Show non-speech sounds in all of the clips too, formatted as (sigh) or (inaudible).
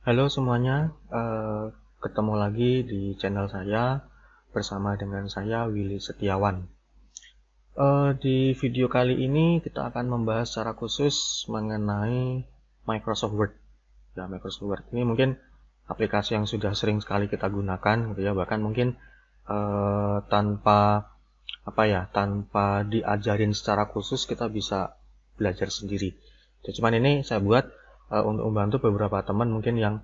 Halo semuanya, eh, ketemu lagi di channel saya bersama dengan saya Willy Setiawan. Eh, di video kali ini kita akan membahas secara khusus mengenai Microsoft Word. Ya, Microsoft Word ini mungkin aplikasi yang sudah sering sekali kita gunakan, gitu ya. Bahkan mungkin eh, tanpa apa ya, tanpa diajarin secara khusus kita bisa belajar sendiri. Cuman ini saya buat uh, untuk membantu beberapa teman mungkin yang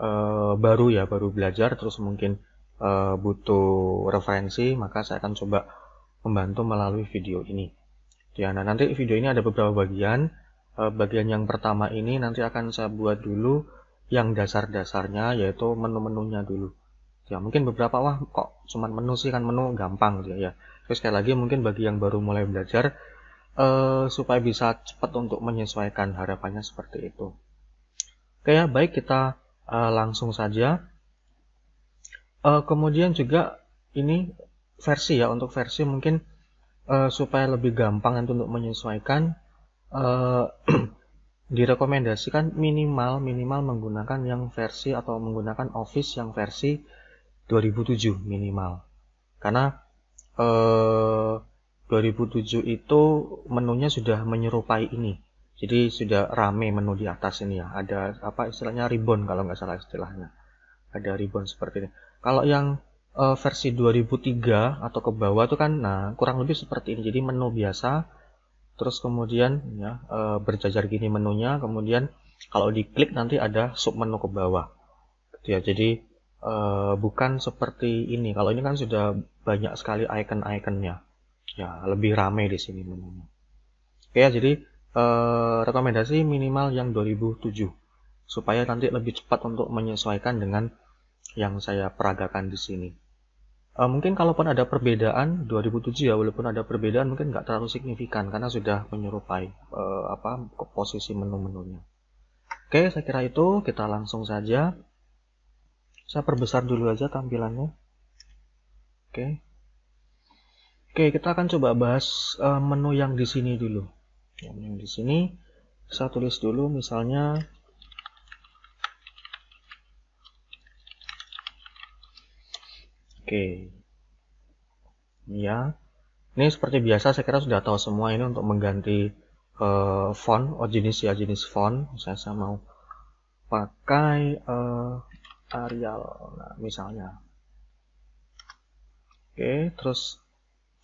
uh, baru ya baru belajar terus mungkin uh, butuh referensi maka saya akan coba membantu melalui video ini ya nah nanti video ini ada beberapa bagian uh, bagian yang pertama ini nanti akan saya buat dulu yang dasar-dasarnya yaitu menu-menunya dulu ya mungkin beberapa wah kok cuman menu sih kan menu gampang gitu ya terus sekali lagi mungkin bagi yang baru mulai belajar uh, supaya bisa cepat untuk menyesuaikan harapannya seperti itu. Oke ya, baik kita uh, langsung saja. Uh, kemudian juga ini versi ya untuk versi mungkin uh, supaya lebih gampang untuk menyesuaikan uh, (clears throat) direkomendasikan minimal minimal menggunakan yang versi atau menggunakan Office yang versi 2007 minimal karena eh, 2007 itu menunya sudah menyerupai ini. Jadi sudah rame menu di atas ini ya. Ada apa istilahnya ribbon kalau nggak salah istilahnya. Ada ribbon seperti ini. Kalau yang uh, versi 2003 atau ke bawah itu kan nah kurang lebih seperti ini. Jadi menu biasa terus kemudian ya uh, berjajar gini menunya, kemudian kalau diklik nanti ada sub menu ke bawah. Gitu Ya, jadi uh, bukan seperti ini. Kalau ini kan sudah banyak sekali icon-iconnya ya lebih ramai di sini menunya oke ya jadi eh, rekomendasi minimal yang 2007 supaya nanti lebih cepat untuk menyesuaikan dengan yang saya peragakan di sini eh, mungkin kalaupun ada perbedaan 2007 ya walaupun ada perbedaan mungkin nggak terlalu signifikan karena sudah menyerupai eh, apa posisi menu-menunya oke saya kira itu kita langsung saja saya perbesar dulu aja tampilannya oke Oke, kita akan coba bahas uh, menu yang di sini dulu. Yang, menu yang di sini, saya tulis dulu misalnya Oke. Ya. Ini seperti biasa saya kira sudah tahu semua ini untuk mengganti uh, font, oh jenis ya jenis font. Misalnya saya mau pakai uh, Arial nah, misalnya. Oke, terus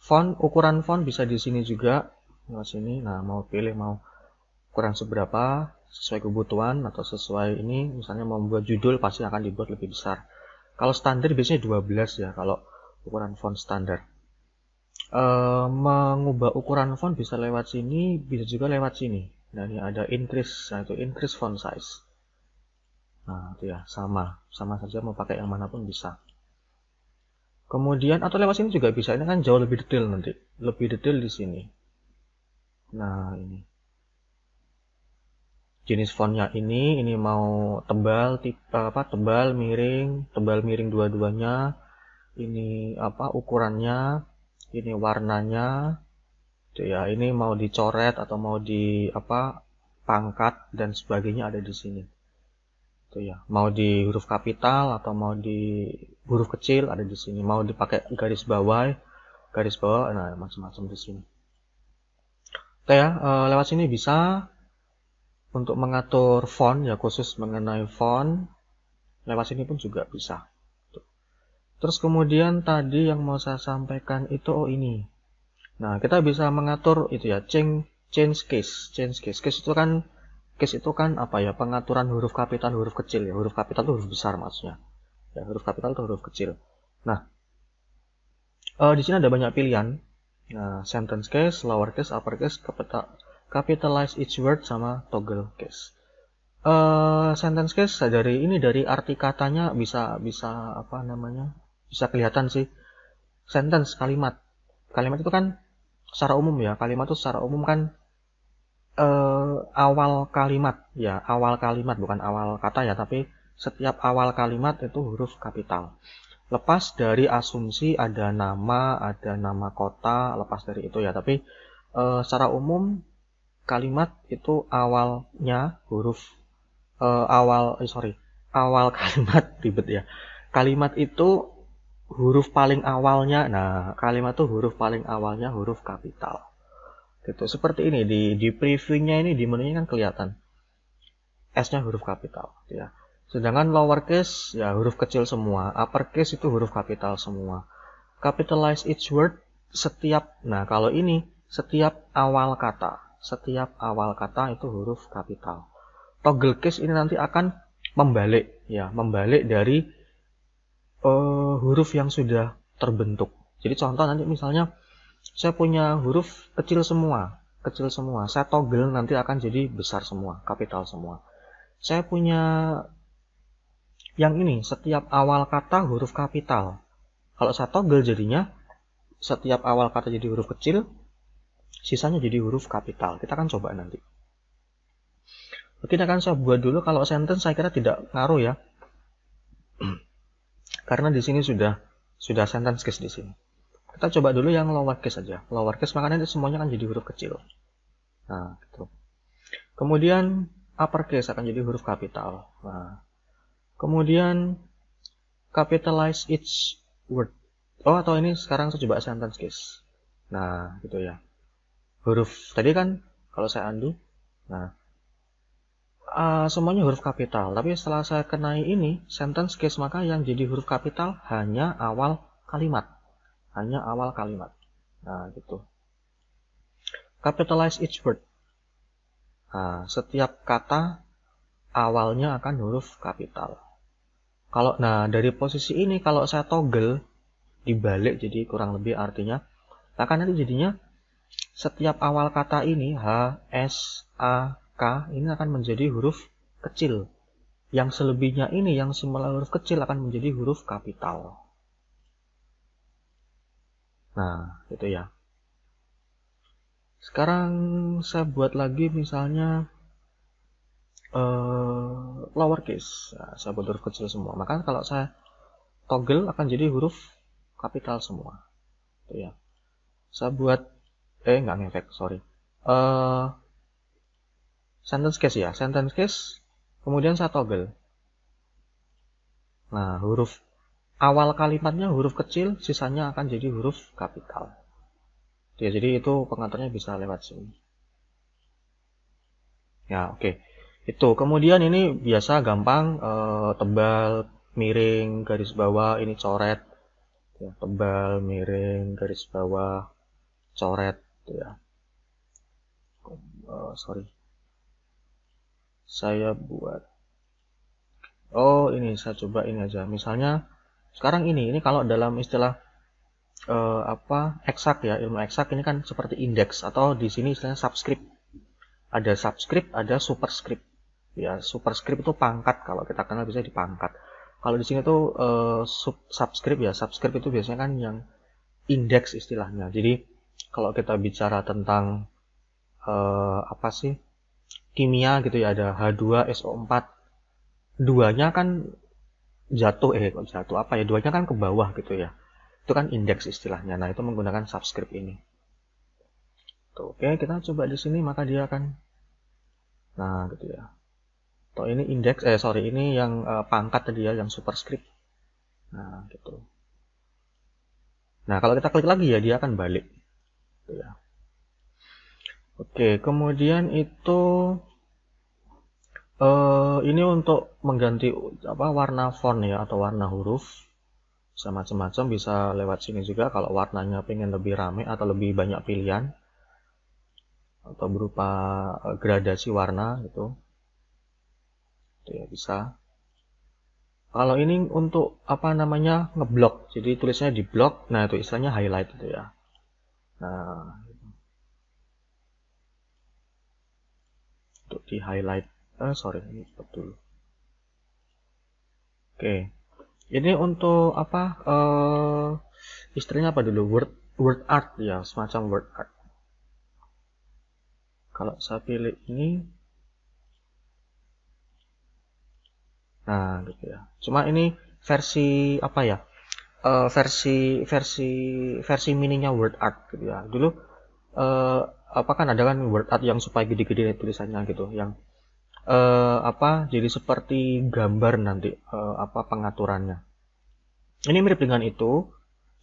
Font, ukuran font bisa di sini juga, di sini. Nah, mau pilih mau ukuran seberapa, sesuai kebutuhan atau sesuai ini, misalnya mau membuat judul pasti akan dibuat lebih besar. Kalau standar biasanya 12 ya, kalau ukuran font standar. E, mengubah ukuran font bisa lewat sini, bisa juga lewat sini. Dan nah, ini ada increase, yaitu nah, increase font size. Nah, itu ya, sama. Sama saja mau pakai yang manapun bisa. Kemudian atau lewat sini juga bisa. Ini kan jauh lebih detail nanti. Lebih detail di sini. Nah, ini. Jenis fontnya ini, ini mau tebal, tipe, apa tebal miring, tebal miring dua-duanya. Ini apa ukurannya, ini warnanya. Itu ya, ini mau dicoret atau mau di apa pangkat dan sebagainya ada di sini gitu ya mau di huruf kapital atau mau di huruf kecil ada di sini mau dipakai garis bawah garis bawah nah macam-macam di sini oke ya eh, lewat sini bisa untuk mengatur font ya khusus mengenai font lewat sini pun juga bisa terus kemudian tadi yang mau saya sampaikan itu oh ini nah kita bisa mengatur itu ya change change case change case case itu kan case itu kan apa ya pengaturan huruf kapital huruf kecil ya huruf kapital itu huruf besar maksudnya ya huruf kapital itu huruf kecil nah uh, di sini ada banyak pilihan nah sentence case lower case upper case capital capitalize each word sama toggle case uh, sentence case nah, dari ini dari arti katanya bisa bisa apa namanya bisa kelihatan sih sentence kalimat kalimat itu kan secara umum ya kalimat itu secara umum kan uh, awal kalimat ya awal kalimat bukan awal kata ya tapi setiap awal kalimat itu huruf kapital lepas dari asumsi ada nama ada nama kota lepas dari itu ya tapi uh, secara umum kalimat itu awalnya huruf uh, awal eh, sorry awal (laughs) kalimat ribet ya kalimat itu huruf paling awalnya nah kalimat itu huruf paling awalnya huruf kapital gitu seperti ini di di previewnya ini di menunya kan kelihatan S-nya huruf kapital ya sedangkan lowercase ya huruf kecil semua uppercase itu huruf kapital semua capitalize each word setiap nah kalau ini setiap awal kata setiap awal kata itu huruf kapital toggle case ini nanti akan membalik ya membalik dari uh, huruf yang sudah terbentuk jadi contoh nanti misalnya saya punya huruf kecil semua kecil semua saya toggle nanti akan jadi besar semua kapital semua saya punya yang ini setiap awal kata huruf kapital kalau saya toggle jadinya setiap awal kata jadi huruf kecil sisanya jadi huruf kapital kita akan coba nanti kita akan saya buat dulu kalau sentence saya kira tidak ngaruh ya (clears throat) karena di sini sudah sudah sentence case di sini kita coba dulu yang lowercase saja. case makanya itu semuanya akan jadi huruf kecil. Nah, gitu. Kemudian upper case akan jadi huruf kapital. Nah, kemudian capitalize each word. Oh, atau ini sekarang saya coba sentence case. Nah, gitu ya. Huruf tadi kan kalau saya undo, nah uh, semuanya huruf kapital, tapi setelah saya kenai ini sentence case maka yang jadi huruf kapital hanya awal kalimat hanya awal kalimat. Nah, gitu. Capitalize each word. Nah, setiap kata awalnya akan huruf kapital. Kalau nah dari posisi ini kalau saya toggle dibalik jadi kurang lebih artinya akan nanti jadinya setiap awal kata ini H, S, A, K ini akan menjadi huruf kecil. Yang selebihnya ini yang semula huruf kecil akan menjadi huruf kapital. Nah, itu ya. Sekarang saya buat lagi misalnya uh, eh, lowercase. Nah, saya buat huruf kecil semua. Maka kalau saya toggle akan jadi huruf kapital semua. Itu ya. Saya buat eh nggak ngefek, sorry. Uh, sentence case ya, sentence case. Kemudian saya toggle. Nah, huruf awal kalimatnya huruf kecil, sisanya akan jadi huruf kapital. Ya, jadi itu pengaturnya bisa lewat sini. Ya, oke. Okay. Itu. Kemudian ini biasa gampang e, tebal, miring, garis bawah, ini coret. Ya, tebal, miring, garis bawah, coret ya. Oh, sorry. Saya buat Oh, ini saya coba ini aja. Misalnya sekarang ini, ini kalau dalam istilah uh, apa eksak ya, ilmu eksak ini kan seperti indeks atau di sini istilahnya subscript. Ada subscript, ada superscript. Ya, superscript itu pangkat kalau kita kenal bisa dipangkat. Kalau di sini tuh eh, subscript ya, subscript itu biasanya kan yang indeks istilahnya. Jadi kalau kita bicara tentang uh, apa sih kimia gitu ya ada H2SO4 duanya kan jatuh eh kok jatuh apa ya duanya kan ke bawah gitu ya itu kan indeks istilahnya nah itu menggunakan subscript ini tuh oke kita coba di sini maka dia akan nah gitu ya atau ini indeks eh sorry ini yang eh, pangkat tadi ya yang superscript nah gitu nah kalau kita klik lagi ya dia akan balik gitu ya oke kemudian itu Uh, ini untuk mengganti apa warna font ya atau warna huruf semacam-macam bisa lewat sini juga kalau warnanya pengen lebih rame atau lebih banyak pilihan atau berupa gradasi warna gitu itu ya bisa kalau ini untuk apa namanya ngeblok jadi tulisnya di blok nah itu istilahnya highlight itu ya nah untuk di highlight ah sorry ini stop dulu oke ini untuk apa uh, istrinya apa dulu word word art ya semacam word art kalau saya pilih ini nah gitu ya cuma ini versi apa ya uh, versi versi versi mininya word art gitu ya dulu uh, apa kan ada kan word art yang supaya gede-gede tulisannya gitu yang uh, apa jadi seperti gambar nanti uh, apa pengaturannya. Ini mirip dengan itu,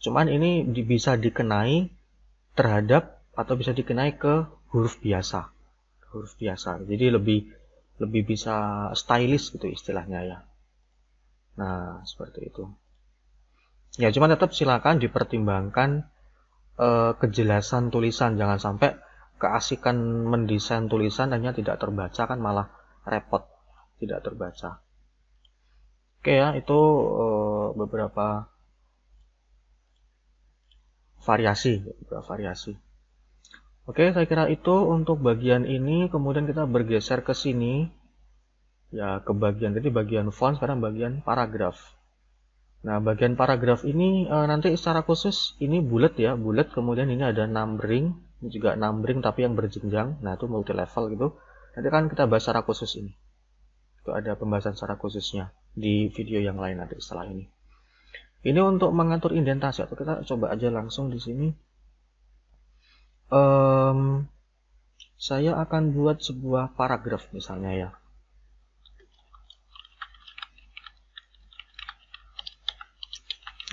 cuman ini di, bisa dikenai terhadap atau bisa dikenai ke huruf biasa, huruf biasa. Jadi lebih lebih bisa stylish gitu istilahnya ya. Nah, seperti itu. Ya, cuman tetap silakan dipertimbangkan uh, kejelasan tulisan, jangan sampai keasikan mendesain tulisan hanya tidak terbaca kan malah repot, tidak terbaca. Oke ya, itu eh, beberapa variasi, beberapa variasi. Oke, saya kira itu untuk bagian ini. Kemudian kita bergeser ke sini, ya ke bagian tadi bagian font, sekarang bagian paragraf. Nah, bagian paragraf ini eh, nanti secara khusus ini bulat ya, bulat kemudian ini ada numbering, ini juga numbering tapi yang berjenjang. Nah, itu multi level gitu. Nanti kan kita bahas secara khusus ini. Itu ada pembahasan secara khususnya di video yang lain nanti setelah ini. Ini untuk mengatur indentasi atau kita coba aja langsung di sini. Um, saya akan buat sebuah paragraf misalnya ya.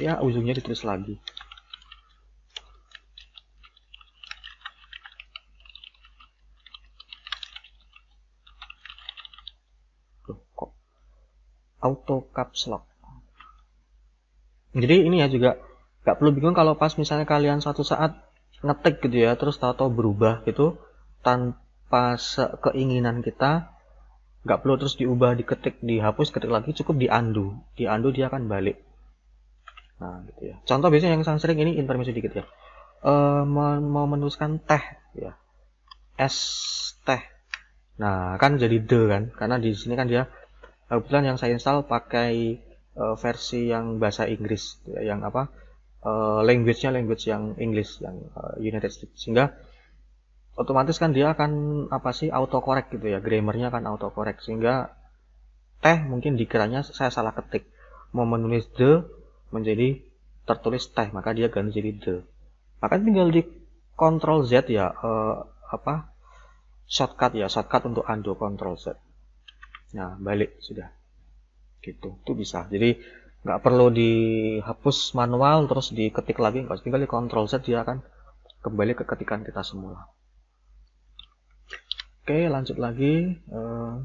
Ya, ujungnya ditulis lagi. auto caps lock. Jadi ini ya juga nggak perlu bingung kalau pas misalnya kalian suatu saat ngetik gitu ya, terus tahu-tahu berubah gitu tanpa keinginan kita, nggak perlu terus diubah, diketik, dihapus, ketik lagi, cukup diandu, diandu dia akan balik. Nah, gitu ya. Contoh biasanya yang sangat sering ini informasi dikit ya. E, mau menuliskan teh ya. Es teh. Nah, kan jadi de kan karena di sini kan dia kebetulan yang saya install pakai uh, versi yang bahasa Inggris yang apa uh, language-nya language yang Inggris, yang uh, United States sehingga otomatis kan dia akan apa sih auto correct gitu ya grammarnya kan auto correct sehingga teh mungkin dikiranya saya salah ketik mau menulis the menjadi tertulis teh maka dia ganti jadi the maka tinggal di control Z ya uh, apa shortcut ya shortcut untuk undo control Z Nah, balik sudah. Gitu, itu bisa. Jadi nggak perlu dihapus manual terus diketik lagi, nggak tinggal di control Z dia akan kembali ke ketikan kita semula. Oke, lanjut lagi. Uh,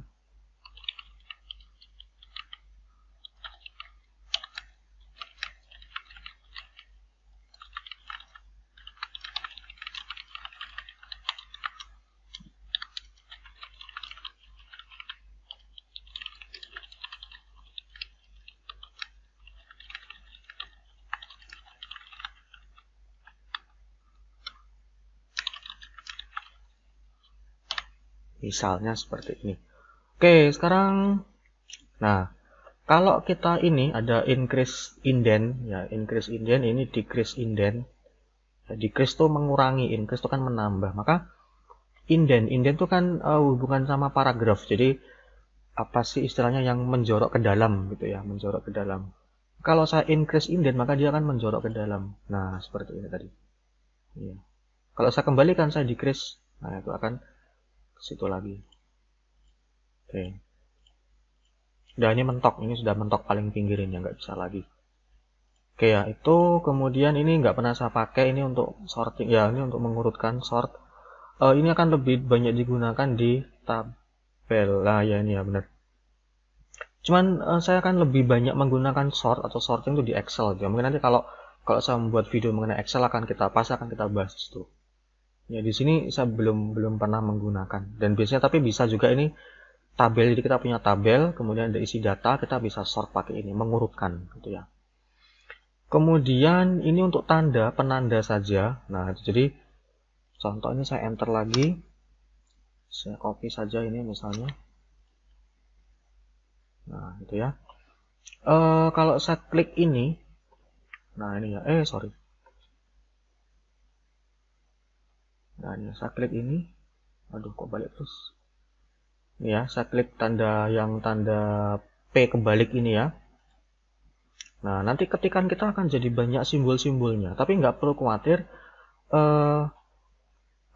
Misalnya seperti ini. Oke, sekarang nah, kalau kita ini ada increase indent ya, increase indent ini decrease indent. Ya, nah, decrease itu mengurangi, increase itu kan menambah. Maka indent, indent itu kan uh, hubungan sama paragraf. Jadi apa sih istilahnya yang menjorok ke dalam gitu ya, menjorok ke dalam. Kalau saya increase indent maka dia akan menjorok ke dalam. Nah, seperti ini tadi. Ya. Kalau saya kembalikan saya decrease, nah itu akan situ lagi oke okay. udah ini mentok ini sudah mentok paling pinggir ini nggak bisa lagi oke ya itu kemudian ini nggak pernah saya pakai ini untuk sorting ya ini untuk mengurutkan sort uh, ini akan lebih banyak digunakan di tabel lah ya ini ya benar cuman uh, saya akan lebih banyak menggunakan sort atau sorting itu di Excel ya mungkin nanti kalau kalau saya membuat video mengenai Excel akan kita pas akan kita bahas itu ya di sini saya belum belum pernah menggunakan dan biasanya tapi bisa juga ini tabel jadi kita punya tabel kemudian ada isi data kita bisa sort pakai ini mengurutkan gitu ya kemudian ini untuk tanda penanda saja nah jadi contohnya saya enter lagi saya copy saja ini misalnya nah gitu ya e, kalau saya klik ini nah ini ya eh sorry dan saya klik ini aduh kok balik terus ya saya klik tanda yang tanda P kebalik ini ya nah nanti ketikan kita akan jadi banyak simbol-simbolnya tapi nggak perlu khawatir eh,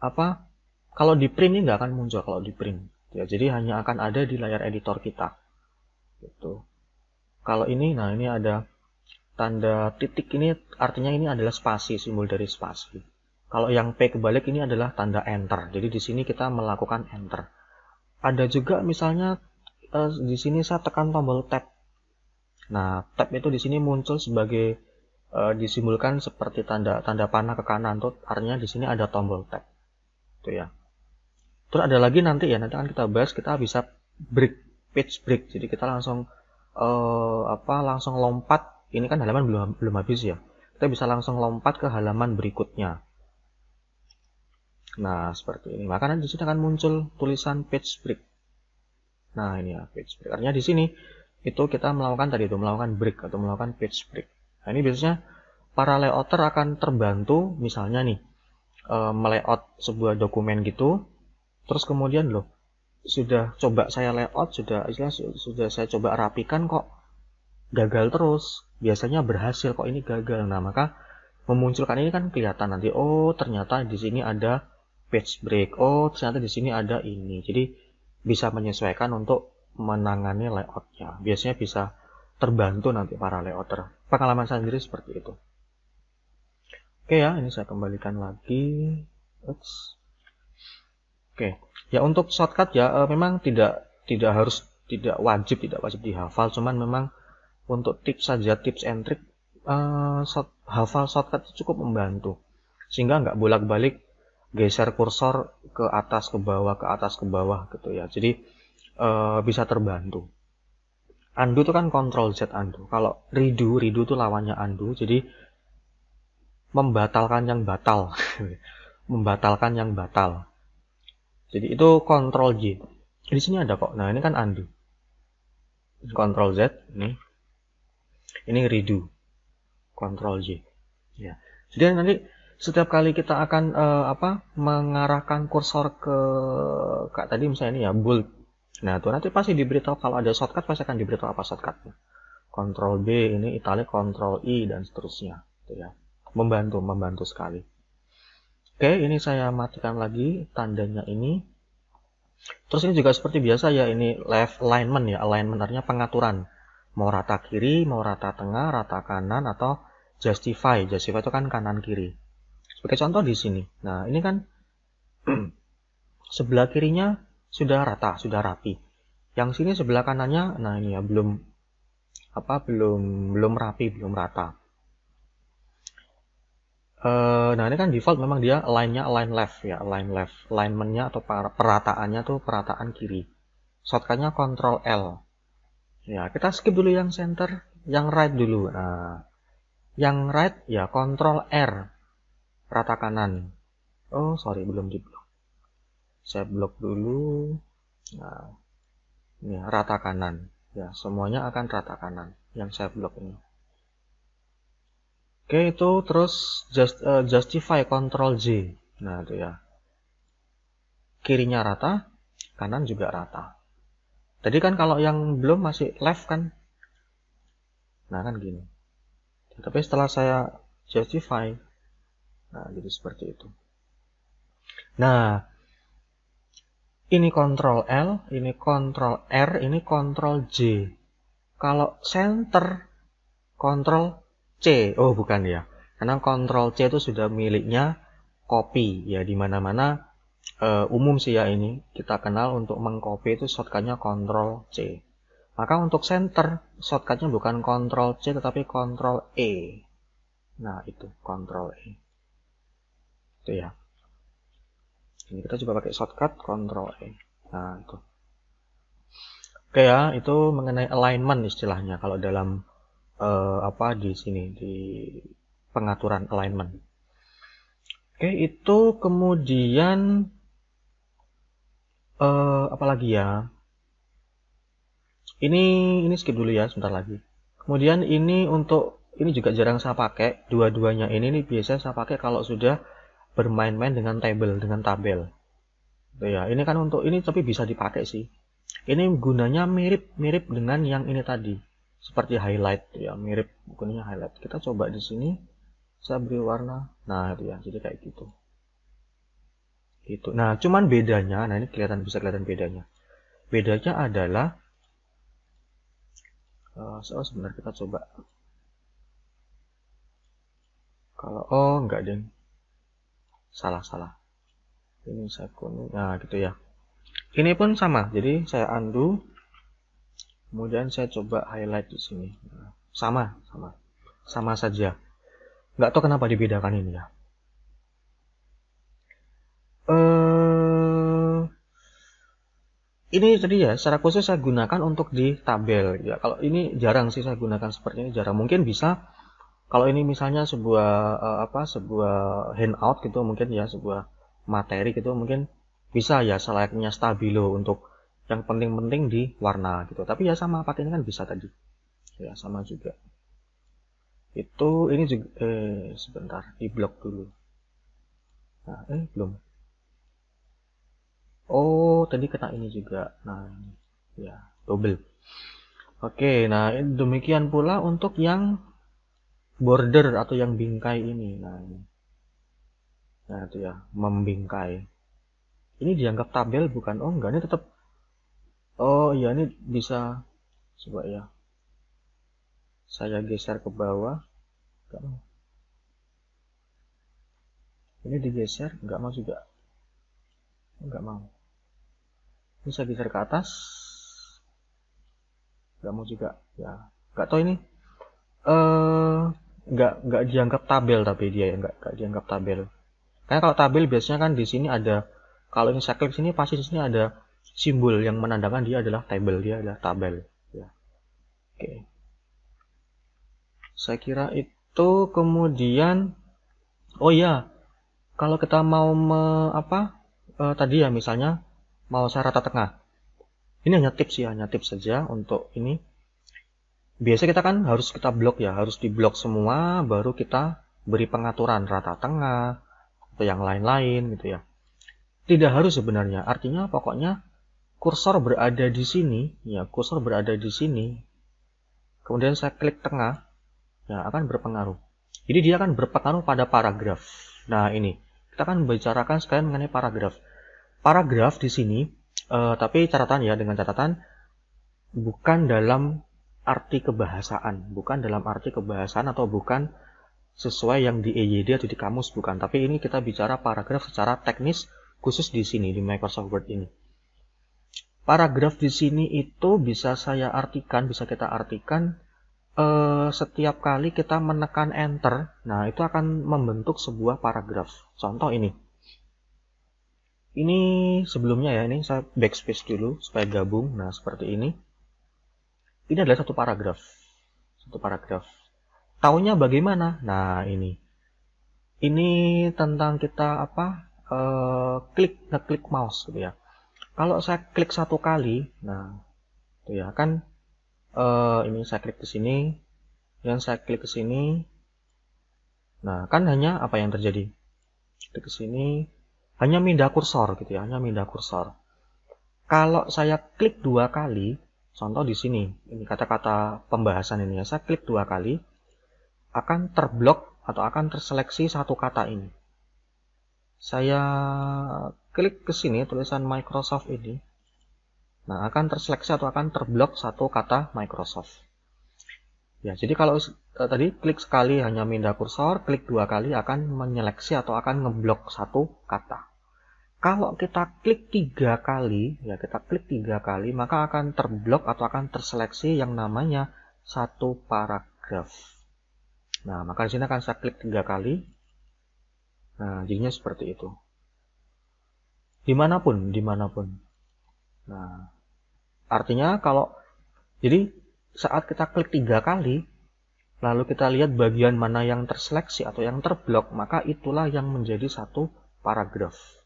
apa kalau di print ini nggak akan muncul kalau di print ya jadi hanya akan ada di layar editor kita gitu kalau ini nah ini ada tanda titik ini artinya ini adalah spasi simbol dari spasi kalau yang P kebalik ini adalah tanda enter. Jadi di sini kita melakukan enter. Ada juga misalnya eh, di sini saya tekan tombol tab. Nah, tab itu di sini muncul sebagai eh, disimbolkan seperti tanda tanda panah ke kanan tuh artinya di sini ada tombol tab. Itu ya. Terus ada lagi nanti ya, nanti akan kita bahas kita bisa break page break. Jadi kita langsung eh, apa langsung lompat. Ini kan halaman belum belum habis ya. Kita bisa langsung lompat ke halaman berikutnya. Nah, seperti ini. Maka nanti di sini akan muncul tulisan page break. Nah, ini ya page break. Artinya di sini itu kita melakukan tadi itu melakukan break atau melakukan page break. Nah, ini biasanya para layouter akan terbantu misalnya nih e, melayout sebuah dokumen gitu. Terus kemudian loh sudah coba saya layout, sudah istilah sudah saya coba rapikan kok gagal terus. Biasanya berhasil kok ini gagal. Nah, maka memunculkan ini kan kelihatan nanti oh ternyata di sini ada page break. Oh, ternyata di sini ada ini. Jadi bisa menyesuaikan untuk menangani layoutnya. Biasanya bisa terbantu nanti para layouter. Pengalaman saya sendiri seperti itu. Oke ya, ini saya kembalikan lagi. Oops. Oke, ya untuk shortcut ya eh, memang tidak tidak harus tidak wajib tidak wajib dihafal. Cuman memang untuk tips saja tips and trick uh, short, hafal shortcut cukup membantu sehingga nggak bolak-balik geser kursor ke atas ke bawah ke atas ke bawah gitu ya jadi e, bisa terbantu undo itu kan control Z undo kalau redo redo itu lawannya undo jadi membatalkan yang batal (laughs) membatalkan yang batal jadi itu control J di sini ada kok nah ini kan undo control Z ini ini redo control J ya jadi nanti setiap kali kita akan uh, apa mengarahkan kursor ke kak tadi misalnya ini ya bold nah itu nanti pasti diberitahu kalau ada shortcut pasti akan diberitahu apa shortcutnya Ctrl B ini italic Ctrl I dan seterusnya gitu ya membantu membantu sekali oke ini saya matikan lagi tandanya ini terus ini juga seperti biasa ya ini left alignment ya alignment artinya pengaturan mau rata kiri mau rata tengah rata kanan atau justify justify itu kan kanan kiri sebagai contoh di sini. Nah, ini kan (clears throat) sebelah kirinya sudah rata, sudah rapi. Yang sini sebelah kanannya, nah ini ya belum apa belum belum rapi, belum rata. Uh, nah ini kan default memang dia line-nya align left ya, line left. Alignment-nya atau perataannya tuh perataan kiri. Shortcutnya Ctrl L. Ya, kita skip dulu yang center, yang right dulu. Nah, yang right ya Ctrl R rata kanan. Oh, sorry, belum diblok. Saya blok dulu. Nah, ini ya, rata kanan. Ya, semuanya akan rata kanan yang saya blok ini. Oke, itu terus just, uh, justify control J. Nah, itu ya. Kirinya rata, kanan juga rata. Tadi kan kalau yang belum masih left kan. Nah, kan gini. Tapi setelah saya justify, Nah, jadi seperti itu. Nah, ini kontrol L, ini kontrol R, ini kontrol J. Kalau center, kontrol C. Oh, bukan ya. Karena kontrol C itu sudah miliknya copy. Ya, dimana-mana uh, eh, umum sih ya ini. Kita kenal untuk mengcopy itu shortcutnya kontrol C. Maka untuk center, shortcutnya bukan kontrol C tetapi kontrol E. Nah, itu kontrol E itu ya ini kita coba pakai shortcut Control E nah itu oke ya itu mengenai alignment istilahnya kalau dalam uh, apa di sini di pengaturan alignment oke itu kemudian uh, lagi ya ini ini skip dulu ya sebentar lagi kemudian ini untuk ini juga jarang saya pakai dua-duanya ini ini biasa saya pakai kalau sudah bermain-main dengan table dengan tabel ya ini kan untuk ini tapi bisa dipakai sih ini gunanya mirip mirip dengan yang ini tadi seperti highlight ya mirip bukannya highlight kita coba di sini saya beri warna nah itu ya jadi kayak gitu gitu nah cuman bedanya nah ini kelihatan bisa kelihatan bedanya bedanya adalah uh, eh, sebenarnya kita coba kalau oh enggak deh salah-salah ini saya kuning nah gitu ya ini pun sama jadi saya undo kemudian saya coba highlight di sini nah, sama sama sama saja nggak tahu kenapa dibedakan ini ya eh, ini tadi ya secara khusus saya gunakan untuk di tabel ya kalau ini jarang sih saya gunakan seperti ini jarang mungkin bisa kalau ini misalnya sebuah eh, apa sebuah handout gitu mungkin ya sebuah materi gitu mungkin bisa ya selayaknya stabilo untuk yang penting-penting di warna gitu tapi ya sama ini kan bisa tadi ya sama juga itu ini juga eh, sebentar di blok dulu nah eh belum oh tadi kena ini juga nah ya double oke nah demikian pula untuk yang border atau yang bingkai ini nah ini nah itu ya membingkai ini dianggap tabel bukan oh enggak ini tetap oh iya ini bisa coba ya saya geser ke bawah enggak mau ini digeser enggak mau juga enggak mau ini saya geser ke atas enggak mau juga ya enggak tahu ini eh uh, nggak nggak dianggap tabel tapi dia ya nggak nggak dianggap tabel karena kalau tabel biasanya kan di sini ada kalau ini saya klik sini pasti di sini ada simbol yang menandakan dia adalah tabel dia adalah tabel ya oke saya kira itu kemudian oh ya kalau kita mau me, apa eh, tadi ya misalnya mau saya rata tengah ini hanya tips ya hanya tips saja untuk ini Biasa kita kan harus kita blok ya, harus diblok semua baru kita beri pengaturan rata tengah atau yang lain-lain gitu ya. Tidak harus sebenarnya, artinya pokoknya kursor berada di sini, ya kursor berada di sini. Kemudian saya klik tengah, ya akan berpengaruh. Jadi dia akan berpengaruh pada paragraf. Nah ini, kita akan bicarakan sekalian mengenai paragraf. Paragraf di sini, eh, tapi catatan ya dengan catatan bukan dalam arti kebahasaan, bukan dalam arti kebahasaan atau bukan sesuai yang di EYD atau di kamus bukan, tapi ini kita bicara paragraf secara teknis khusus di sini di Microsoft Word ini. Paragraf di sini itu bisa saya artikan, bisa kita artikan eh, setiap kali kita menekan enter, nah itu akan membentuk sebuah paragraf. Contoh ini. Ini sebelumnya ya, ini saya backspace dulu supaya gabung. Nah, seperti ini ini adalah satu paragraf. Satu paragraf. Taunya bagaimana? Nah, ini. Ini tentang kita apa? Uh, klik ngeklik mouse gitu ya. Kalau saya klik satu kali, nah itu ya kan uh, ini saya klik ke sini, yang saya klik ke sini. Nah, kan hanya apa yang terjadi? Klik ke sini, hanya pindah kursor gitu ya, hanya pindah kursor. Kalau saya klik dua kali, Contoh di sini, ini kata-kata pembahasan ini ya. Saya klik dua kali, akan terblok atau akan terseleksi satu kata ini. Saya klik ke sini tulisan Microsoft ini. Nah, akan terseleksi atau akan terblok satu kata Microsoft. Ya, jadi kalau eh, tadi klik sekali hanya pindah kursor, klik dua kali akan menyeleksi atau akan ngeblok satu kata. Kalau kita klik tiga kali, ya kita klik tiga kali, maka akan terblok atau akan terseleksi yang namanya satu paragraf. Nah, maka di sini akan saya klik tiga kali. Nah, jadinya seperti itu. Dimanapun, dimanapun. Nah, artinya kalau jadi saat kita klik tiga kali, lalu kita lihat bagian mana yang terseleksi atau yang terblok, maka itulah yang menjadi satu paragraf.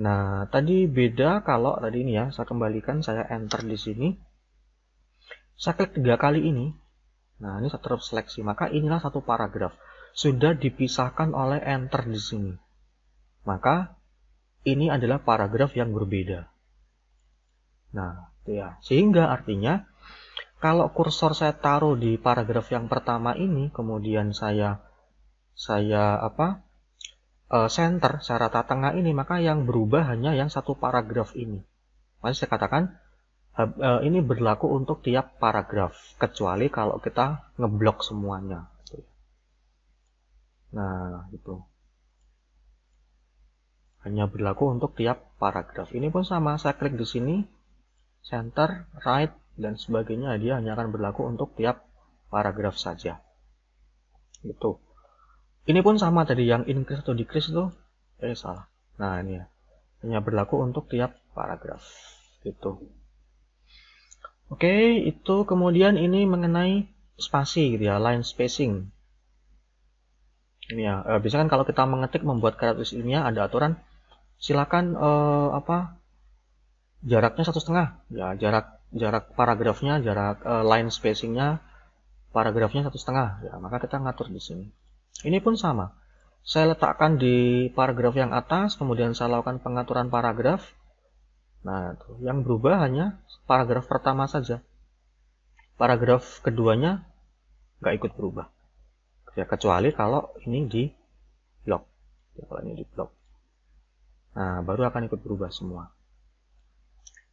Nah, tadi beda kalau tadi ini ya, saya kembalikan, saya enter di sini. Saya klik tiga kali ini. Nah, ini saya terus seleksi, maka inilah satu paragraf. Sudah dipisahkan oleh enter di sini. Maka, ini adalah paragraf yang berbeda. Nah, itu ya. Sehingga artinya, kalau kursor saya taruh di paragraf yang pertama ini, kemudian saya saya apa uh, center, rata tengah ini, maka yang berubah hanya yang satu paragraf ini. Maksudnya saya katakan, eh, eh, ini berlaku untuk tiap paragraf, kecuali kalau kita ngeblok semuanya. Nah, itu hanya berlaku untuk tiap paragraf. Ini pun sama, saya klik di sini, center, right, dan sebagainya, dia hanya akan berlaku untuk tiap paragraf saja. Gitu ini pun sama tadi yang increase atau decrease itu eh salah nah ini ya hanya berlaku untuk tiap paragraf gitu oke itu kemudian ini mengenai spasi gitu ya line spacing ini ya eh, biasanya kan kalau kita mengetik membuat karakteris ilmiah ada aturan silakan eh, apa jaraknya satu setengah ya jarak jarak paragrafnya jarak eh, line spacingnya paragrafnya satu setengah ya maka kita ngatur di sini ini pun sama. Saya letakkan di paragraf yang atas, kemudian saya lakukan pengaturan paragraf. Nah, itu yang berubah hanya paragraf pertama saja. Paragraf keduanya nggak ikut berubah. Ya, kecuali kalau ini di blok. Ya, kalau ini di blok. Nah, baru akan ikut berubah semua.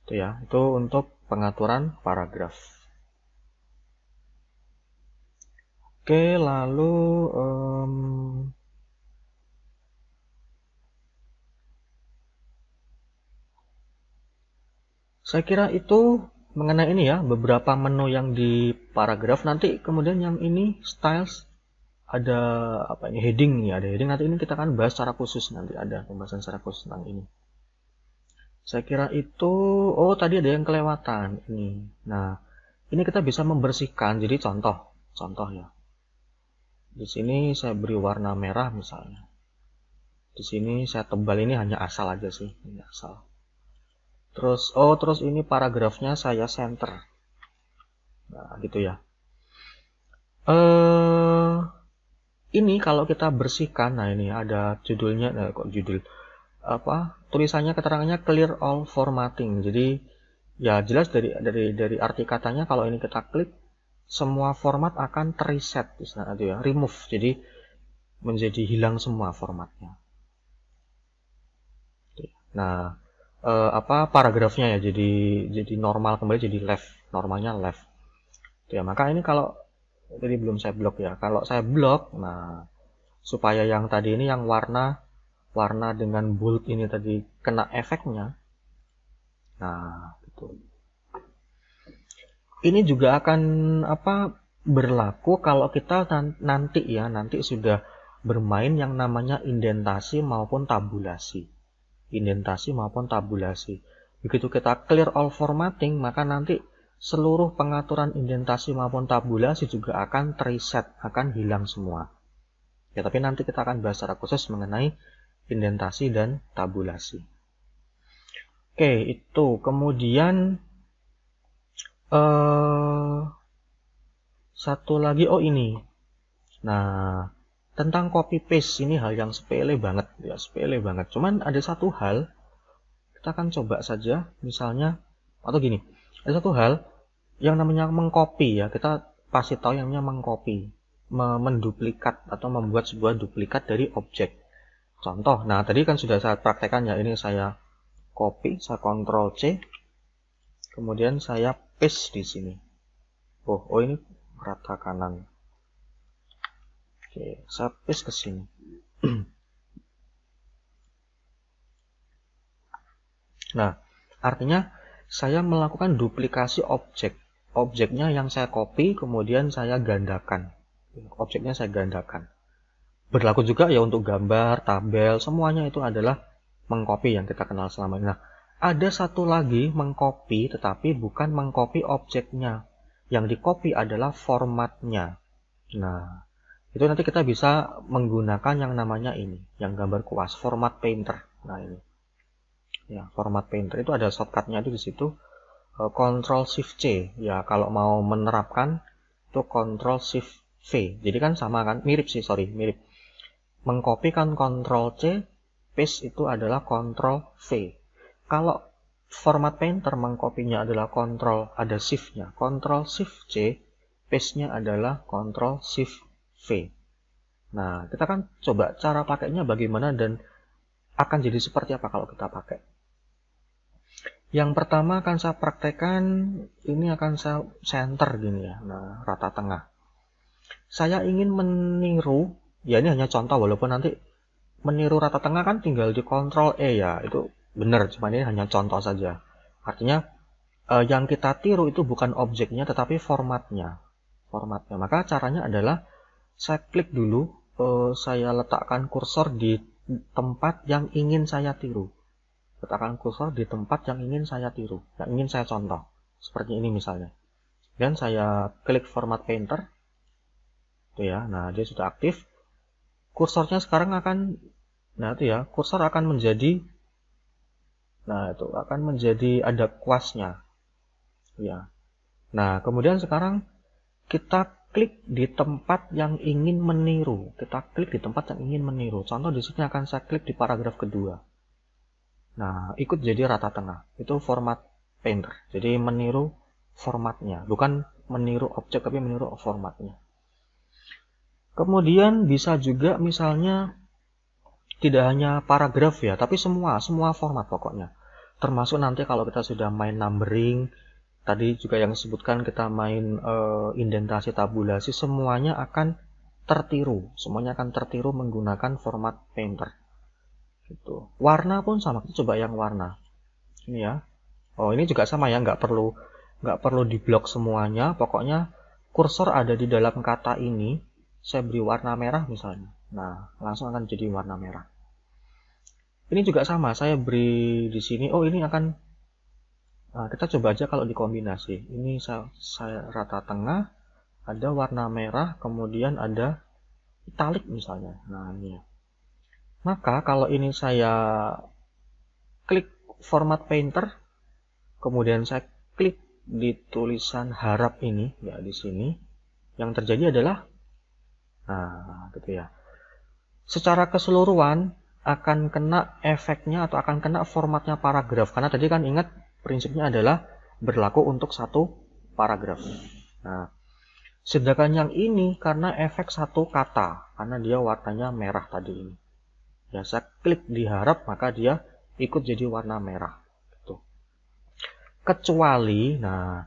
Itu ya, itu untuk pengaturan paragraf. Oke, lalu um, saya kira itu mengenai ini ya, beberapa menu yang di paragraf nanti kemudian yang ini styles ada apa ini heading ya, ada heading nanti ini kita akan bahas secara khusus nanti ada pembahasan secara khusus tentang ini. Saya kira itu oh tadi ada yang kelewatan ini. Nah, ini kita bisa membersihkan jadi contoh, contoh ya. Di sini saya beri warna merah misalnya. Di sini saya tebal ini hanya asal aja sih, hanya asal. Terus oh terus ini paragrafnya saya center. Nah, gitu ya. Eh uh, ini kalau kita bersihkan, nah ini ada judulnya, nah kok judul apa? Tulisannya keterangannya clear all formatting. Jadi ya jelas dari dari dari arti katanya kalau ini kita klik semua format akan terreset istilahnya itu ya remove jadi menjadi hilang semua formatnya nah eh, apa paragrafnya ya jadi jadi normal kembali jadi left normalnya left ya maka ini kalau jadi belum saya blok ya kalau saya blok nah supaya yang tadi ini yang warna warna dengan bold ini tadi kena efeknya nah gitu ini juga akan apa berlaku kalau kita nanti ya nanti sudah bermain yang namanya indentasi maupun tabulasi. Indentasi maupun tabulasi. Begitu kita clear all formatting, maka nanti seluruh pengaturan indentasi maupun tabulasi juga akan reset akan hilang semua. Ya, tapi nanti kita akan bahas secara khusus mengenai indentasi dan tabulasi. Oke, itu. Kemudian uh, satu lagi oh ini. Nah, tentang copy paste ini hal yang sepele banget ya, sepele banget. Cuman ada satu hal kita akan coba saja misalnya atau gini. Ada satu hal yang namanya mengcopy ya, kita pasti tahu yang namanya mengcopy, menduplikat atau membuat sebuah duplikat dari objek. Contoh, nah tadi kan sudah saya praktekkan ya, ini saya copy, saya Ctrl C, kemudian saya S di sini. Oh, oh ini rata kanan. Oke, saya paste ke sini. (clears throat) nah, artinya saya melakukan duplikasi objek. Objeknya yang saya copy, kemudian saya gandakan. Objeknya saya gandakan. Berlaku juga ya untuk gambar, tabel, semuanya itu adalah mengcopy yang kita kenal selama ini. Nah, ada satu lagi mengcopy tetapi bukan mengcopy objeknya. Yang dicopy adalah formatnya. Nah, itu nanti kita bisa menggunakan yang namanya ini, yang gambar kuas, format painter. Nah, ini. Ya, format painter itu ada shortcutnya itu di situ. Eh, Ctrl Shift C. Ya, kalau mau menerapkan itu Ctrl Shift V. Jadi kan sama kan, mirip sih, sorry, mirip. Mengcopy kan Ctrl C, paste itu adalah Ctrl V. Kalau format painter mengkopinya adalah kontrol ada Shift-nya, Shift C, paste-nya adalah kontrol Shift V. Nah, kita kan coba cara pakainya bagaimana dan akan jadi seperti apa kalau kita pakai. Yang pertama akan saya praktekkan, ini akan saya center gini ya, nah rata tengah. Saya ingin meniru, ya ini hanya contoh walaupun nanti meniru rata tengah kan tinggal di Control E ya, itu benar cuma ini hanya contoh saja artinya uh, yang kita tiru itu bukan objeknya tetapi formatnya formatnya maka caranya adalah saya klik dulu uh, saya letakkan kursor di tempat yang ingin saya tiru letakkan kursor di tempat yang ingin saya tiru yang ingin saya contoh seperti ini misalnya dan saya klik format painter itu ya nah dia sudah aktif kursornya sekarang akan nah itu ya kursor akan menjadi Nah, itu akan menjadi ada kuasnya. Ya. Nah, kemudian sekarang kita klik di tempat yang ingin meniru. Kita klik di tempat yang ingin meniru. Contoh di sini akan saya klik di paragraf kedua. Nah, ikut jadi rata tengah. Itu format painter. Jadi meniru formatnya, bukan meniru objek tapi meniru formatnya. Kemudian bisa juga misalnya tidak hanya paragraf ya, tapi semua semua format pokoknya termasuk nanti kalau kita sudah main numbering tadi juga yang disebutkan kita main uh, indentasi tabulasi semuanya akan tertiru semuanya akan tertiru menggunakan format painter gitu warna pun sama kita coba yang warna ini ya oh ini juga sama ya nggak perlu nggak perlu diblok semuanya pokoknya kursor ada di dalam kata ini saya beri warna merah misalnya nah langsung akan jadi warna merah ini juga sama saya beri di sini oh ini akan nah, kita coba aja kalau dikombinasi ini saya, saya rata tengah ada warna merah kemudian ada italik misalnya nah ini ya. maka kalau ini saya klik format painter kemudian saya klik di tulisan harap ini ya di sini yang terjadi adalah nah gitu ya secara keseluruhan akan kena efeknya atau akan kena formatnya paragraf karena tadi kan ingat prinsipnya adalah berlaku untuk satu paragraf. Nah, sedangkan yang ini karena efek satu kata karena dia warnanya merah tadi ini. Ya, saya klik diharap maka dia ikut jadi warna merah. Gitu. Kecuali, nah,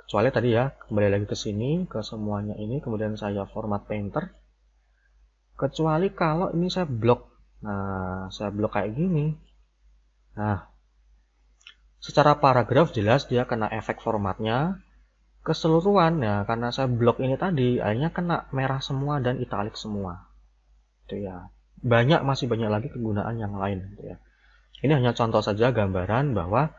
kecuali tadi ya kembali lagi ke sini ke semuanya ini kemudian saya format painter. Kecuali kalau ini saya blok Nah, saya blok kayak gini. Nah, secara paragraf jelas dia kena efek formatnya. Keseluruhan ya, karena saya blok ini tadi, akhirnya kena merah semua dan italik semua. Itu ya. Banyak, masih banyak lagi kegunaan yang lain. Gitu ya. Ini hanya contoh saja gambaran bahwa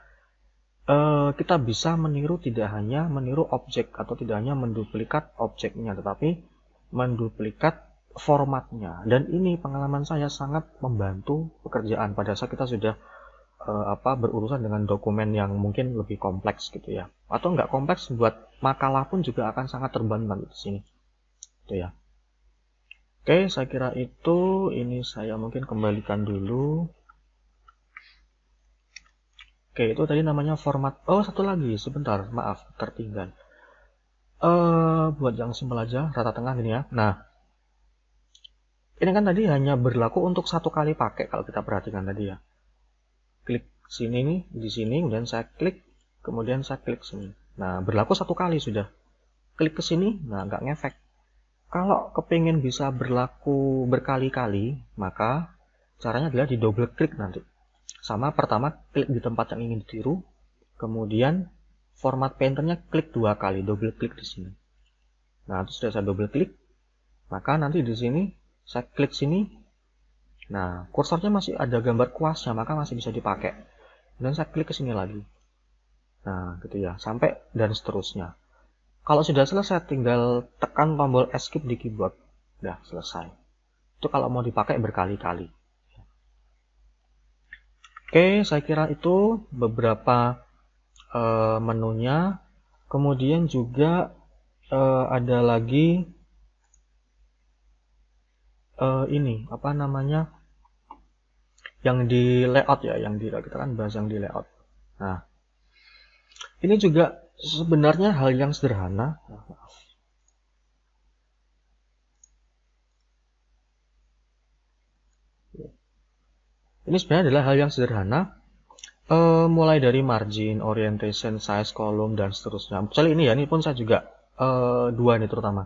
eh, kita bisa meniru tidak hanya meniru objek atau tidak hanya menduplikat objeknya, tetapi menduplikat formatnya dan ini pengalaman saya sangat membantu pekerjaan pada saat kita sudah uh, apa berurusan dengan dokumen yang mungkin lebih kompleks gitu ya atau nggak kompleks buat makalah pun juga akan sangat terbantu di sini gitu ya oke saya kira itu ini saya mungkin kembalikan dulu oke itu tadi namanya format oh satu lagi sebentar maaf tertinggal eh buat yang simpel aja rata tengah ini ya nah ini kan tadi hanya berlaku untuk satu kali pakai kalau kita perhatikan tadi ya. Klik sini nih, di sini, kemudian saya klik, kemudian saya klik sini. Nah, berlaku satu kali sudah. Klik ke sini, nah nggak ngefek. Kalau kepingin bisa berlaku berkali-kali, maka caranya adalah di double klik nanti. Sama pertama klik di tempat yang ingin ditiru, kemudian format painternya klik dua kali, double klik di sini. Nah, terus sudah saya double klik, maka nanti di sini saya klik sini nah kursornya masih ada gambar kuasnya maka masih bisa dipakai dan saya klik ke sini lagi nah gitu ya sampai dan seterusnya kalau sudah selesai tinggal tekan tombol escape di keyboard udah selesai itu kalau mau dipakai berkali-kali Oke, saya kira itu beberapa uh, menunya. Kemudian juga uh, ada lagi uh, ini apa namanya yang di layout ya yang di kita kan bahas yang di layout nah ini juga sebenarnya hal yang sederhana ini sebenarnya adalah hal yang sederhana uh, mulai dari margin, orientation, size, kolom, dan seterusnya. Kecuali ini ya, ini pun saya juga uh, dua ini terutama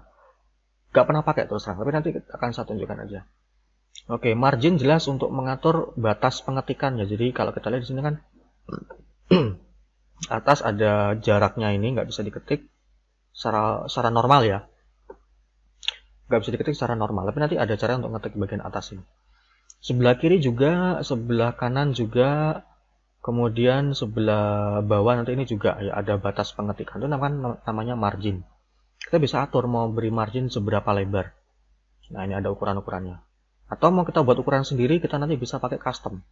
nggak pernah pakai terus terang, tapi nanti akan saya tunjukkan aja. Oke, margin jelas untuk mengatur batas pengetikan ya. Jadi kalau kita lihat di sini kan (clears throat) atas ada jaraknya ini nggak bisa diketik secara secara normal ya. Nggak bisa diketik secara normal, tapi nanti ada cara untuk ngetik bagian atas ini. Sebelah kiri juga, sebelah kanan juga, kemudian sebelah bawah nanti ini juga ya ada batas pengetikan itu namanya margin kita bisa atur mau beri margin seberapa lebar. Nah, ini ada ukuran-ukurannya. Atau mau kita buat ukuran sendiri, kita nanti bisa pakai custom.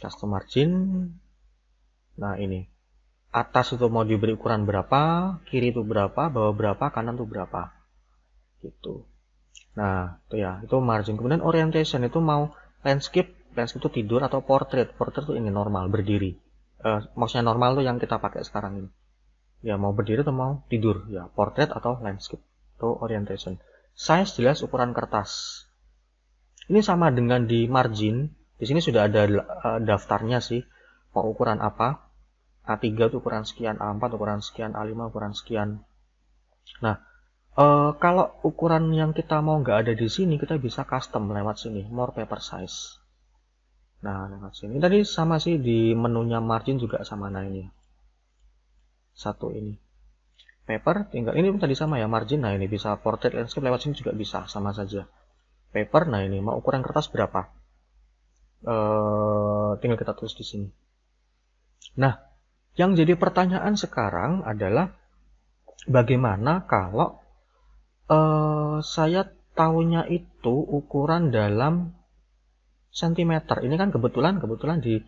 Custom margin. Nah, ini. Atas itu mau diberi ukuran berapa, kiri itu berapa, bawah berapa, kanan itu berapa. Gitu. Nah, itu ya, itu margin. Kemudian orientation itu mau landscape, landscape itu tidur atau portrait. Portrait itu ini normal, berdiri. Uh, maksudnya normal tuh yang kita pakai sekarang ini ya mau berdiri atau mau tidur ya portrait atau landscape atau orientation size jelas ukuran kertas ini sama dengan di margin di sini sudah ada eh, daftarnya sih mau ukuran apa A3 itu ukuran sekian A4 ukuran sekian A5 ukuran sekian nah uh, kalau ukuran yang kita mau nggak ada di sini kita bisa custom lewat sini more paper size nah lewat sini tadi sama sih di menunya margin juga sama nah ini satu ini paper tinggal ini tadi sama ya margin nah ini bisa portrait landscape lewat sini juga bisa sama saja paper nah ini mau ukuran kertas berapa e, tinggal kita tulis di sini nah yang jadi pertanyaan sekarang adalah bagaimana kalau e, saya tahunya itu ukuran dalam sentimeter ini kan kebetulan kebetulan di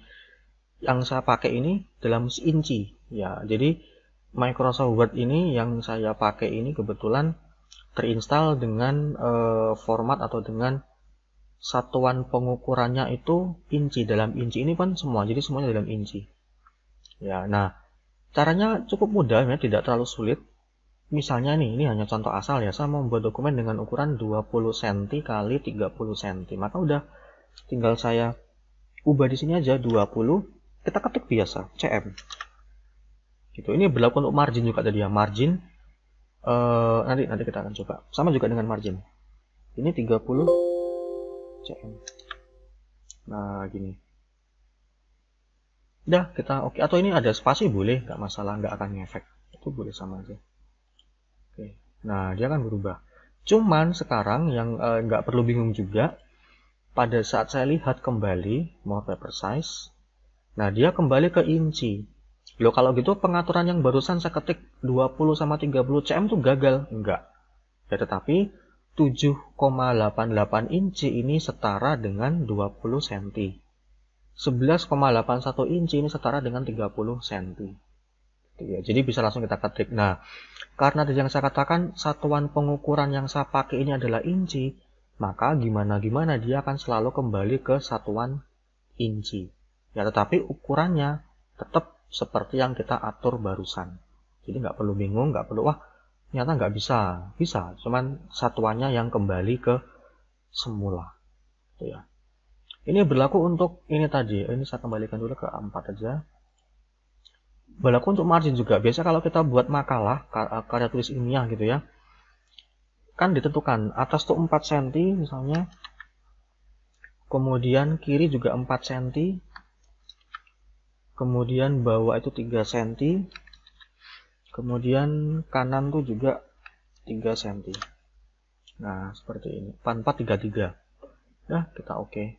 yang saya pakai ini dalam inci ya jadi Microsoft Word ini yang saya pakai ini kebetulan terinstall dengan e, format atau dengan satuan pengukurannya itu inci dalam inci ini kan semua jadi semuanya dalam inci ya nah caranya cukup mudah ya tidak terlalu sulit misalnya nih ini hanya contoh asal ya saya mau membuat dokumen dengan ukuran 20 cm kali 30 cm maka udah tinggal saya ubah di sini aja 20 kita ketik biasa cm gitu ini berlaku untuk margin juga tadi ya margin uh, nanti nanti kita akan coba sama juga dengan margin ini 30 cm nah gini udah kita oke okay. atau ini ada spasi boleh nggak masalah nggak akan ngefek itu boleh sama aja oke nah dia akan berubah cuman sekarang yang uh, perlu bingung juga pada saat saya lihat kembali more paper size nah dia kembali ke inci Loh kalau gitu pengaturan yang barusan saya ketik 20 sama 30 cm tuh gagal. Enggak. Ya tetapi 7,88 inci ini setara dengan 20 cm. 11,81 inci ini setara dengan 30 cm. Ya, jadi bisa langsung kita ketik. Nah, karena tadi yang saya katakan satuan pengukuran yang saya pakai ini adalah inci, maka gimana-gimana dia akan selalu kembali ke satuan inci. Ya, tetapi ukurannya tetap seperti yang kita atur barusan. Jadi nggak perlu bingung, nggak perlu wah ternyata nggak bisa, bisa. Cuman satuannya yang kembali ke semula, gitu ya. Ini berlaku untuk ini tadi. Ini saya kembalikan dulu ke A4 aja. Berlaku untuk margin juga. Biasa kalau kita buat makalah, eh, karya tulis ilmiah gitu ya. Kan ditentukan atas tuh 4 cm misalnya. Kemudian kiri juga 4 cm, kemudian bawah itu 3 cm kemudian kanan tuh juga 3 cm nah seperti ini pan 433 nah kita oke okay.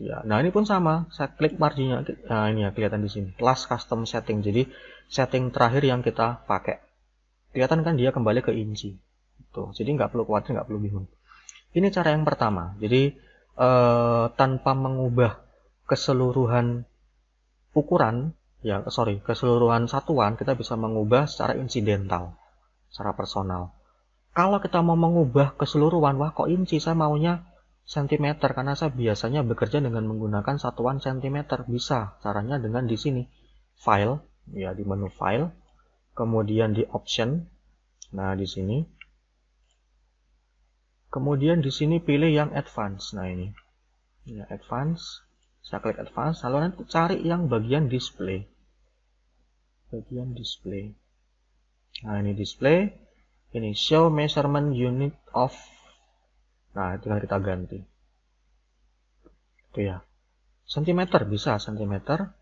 ya nah ini pun sama saya klik marginnya nah ini ya kelihatan di sini plus custom setting jadi setting terakhir yang kita pakai kelihatan kan dia kembali ke inci tuh jadi nggak perlu khawatir nggak perlu bingung ini cara yang pertama jadi eh, tanpa mengubah keseluruhan ukuran ya sorry keseluruhan satuan kita bisa mengubah secara insidental secara personal kalau kita mau mengubah keseluruhan wah kok inci saya maunya sentimeter karena saya biasanya bekerja dengan menggunakan satuan sentimeter bisa caranya dengan di sini file ya di menu file kemudian di option nah di sini kemudian di sini pilih yang advance nah ini ya advance saya klik advance lalu nanti cari yang bagian display bagian display nah ini display ini show measurement unit of nah itu kita ganti itu ya sentimeter bisa sentimeter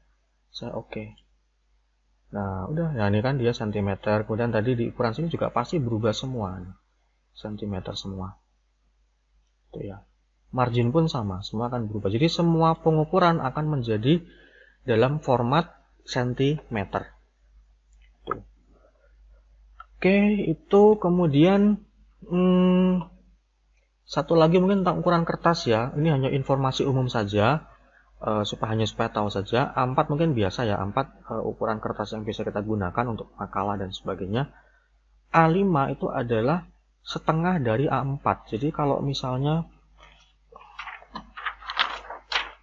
saya oke okay. Nah, udah. ya ini kan dia sentimeter. Kemudian tadi di ukuran sini juga pasti berubah semua. Sentimeter semua. Itu ya margin pun sama, semua akan berubah. Jadi semua pengukuran akan menjadi dalam format sentimeter. Oke, itu kemudian hmm, satu lagi mungkin tentang ukuran kertas ya. Ini hanya informasi umum saja, uh, supaya hanya supaya tahu saja. A4 mungkin biasa ya, A4 uh, eh, ukuran kertas yang bisa kita gunakan untuk makalah dan sebagainya. A5 itu adalah setengah dari A4. Jadi kalau misalnya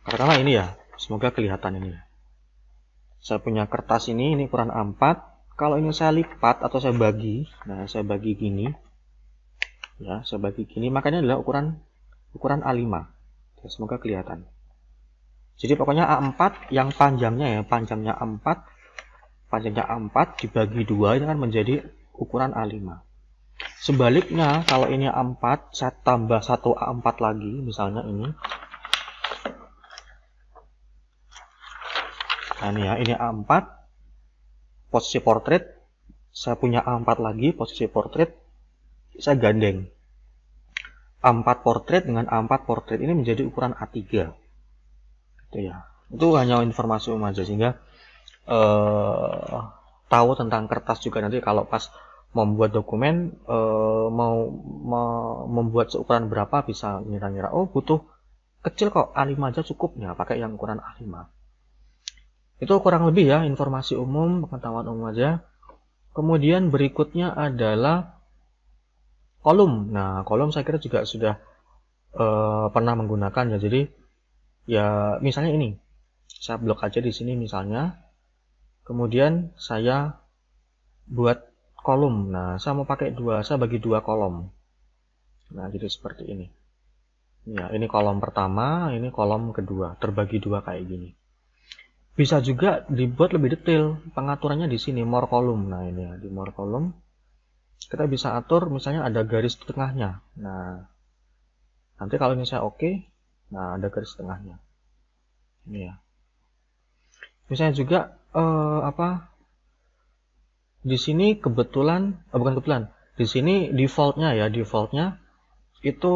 Katakanlah ini ya, semoga kelihatan ini. Ya. Saya punya kertas ini, ini ukuran A4. Kalau ini saya lipat atau saya bagi, nah saya bagi gini, ya saya bagi gini, makanya adalah ukuran ukuran A5. Ya, semoga kelihatan. Jadi pokoknya A4 yang panjangnya ya, panjangnya A4, panjangnya A4 dibagi dua ini kan menjadi ukuran A5. Sebaliknya, kalau ini A4, saya tambah satu A4 lagi, misalnya ini, Nah ini ya, ini A4, posisi portrait. Saya punya A4 lagi, posisi portrait. Saya gandeng. A4 portrait dengan A4 portrait ini menjadi ukuran A3. Itu ya. Itu hanya informasi umum aja, sehingga eh, tahu tentang kertas juga nanti kalau pas membuat dokumen eh, mau, mau membuat seukuran berapa bisa ngira-ngira oh butuh kecil kok A5 aja cukup pakai yang ukuran A5 itu kurang lebih ya informasi umum, pengetahuan umum aja. Kemudian berikutnya adalah kolom. Nah, kolom saya kira juga sudah uh, pernah menggunakan ya. Jadi ya misalnya ini. Saya blok aja di sini misalnya. Kemudian saya buat kolom. Nah, saya mau pakai dua, saya bagi dua kolom. Nah, jadi seperti ini. Ya, ini kolom pertama, ini kolom kedua, terbagi dua kayak gini bisa juga dibuat lebih detail pengaturannya di sini more column nah ini ya di more column kita bisa atur misalnya ada garis tengahnya nah nanti kalau misalnya oke okay, nah ada garis tengahnya ini ya misalnya juga eh, apa di sini kebetulan oh bukan kebetulan di sini defaultnya ya defaultnya itu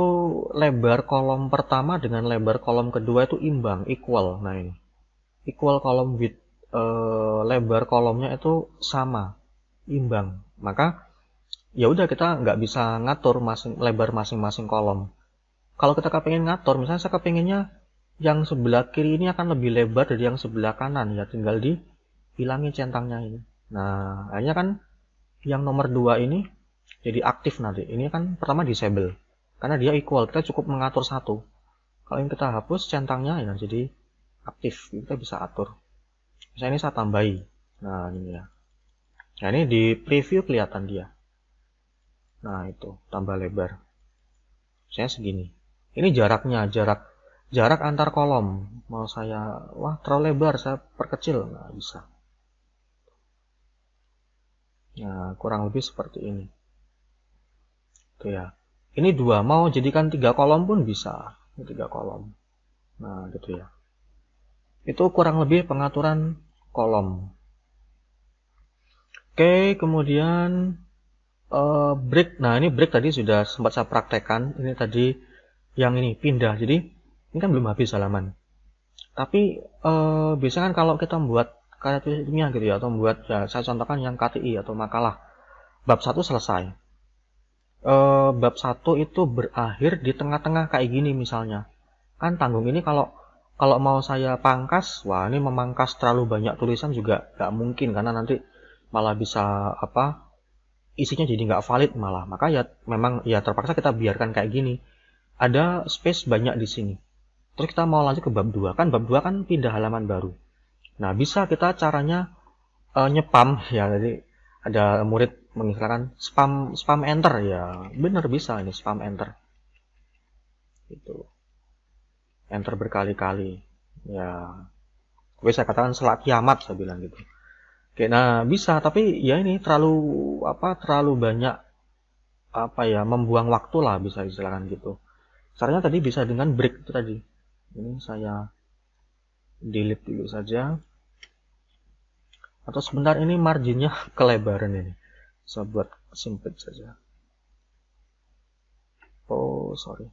lebar kolom pertama dengan lebar kolom kedua itu imbang equal nah ini equal column width e, lebar kolomnya itu sama imbang maka ya udah kita nggak bisa ngatur masing, lebar masing-masing kolom kalau kita kepengen ngatur misalnya saya kepengennya yang sebelah kiri ini akan lebih lebar dari yang sebelah kanan ya tinggal di dihilangin centangnya ini nah akhirnya kan yang nomor dua ini jadi aktif nanti ini kan pertama disable karena dia equal kita cukup mengatur satu kalau yang kita hapus centangnya ya jadi aktif kita bisa atur misalnya ini saya tambahi nah ini ya nah ini di preview kelihatan dia nah itu tambah lebar saya segini ini jaraknya jarak jarak antar kolom mau saya wah terlalu lebar saya perkecil nggak bisa nah kurang lebih seperti ini itu ya ini dua mau jadikan tiga kolom pun bisa ini tiga kolom nah gitu ya itu kurang lebih pengaturan kolom oke kemudian uh, break nah ini break tadi sudah sempat saya praktekkan ini tadi yang ini pindah jadi ini kan belum habis halaman tapi uh, biasanya kan kalau kita membuat karya tulis ilmiah gitu ya atau membuat ya, saya contohkan yang KTI atau makalah bab satu selesai e, bab satu itu berakhir di tengah-tengah kayak gini misalnya kan tanggung ini kalau kalau mau saya pangkas, wah ini memangkas terlalu banyak tulisan juga nggak mungkin karena nanti malah bisa apa isinya jadi nggak valid malah. Maka ya memang ya terpaksa kita biarkan kayak gini. Ada space banyak di sini. Terus kita mau lanjut ke bab 2 kan bab 2 kan pindah halaman baru. Nah bisa kita caranya uh, nyepam (laughs) ya jadi ada murid mengisahkan spam spam enter ya bener bisa ini spam enter gitu enter berkali-kali ya gue saya katakan selak kiamat saya bilang gitu oke nah bisa tapi ya ini terlalu apa terlalu banyak apa ya membuang waktu lah bisa istilahkan gitu caranya tadi bisa dengan break itu tadi ini saya delete dulu saja atau sebentar ini marginnya (laughs) kelebaran ini saya buat sempit saja oh sorry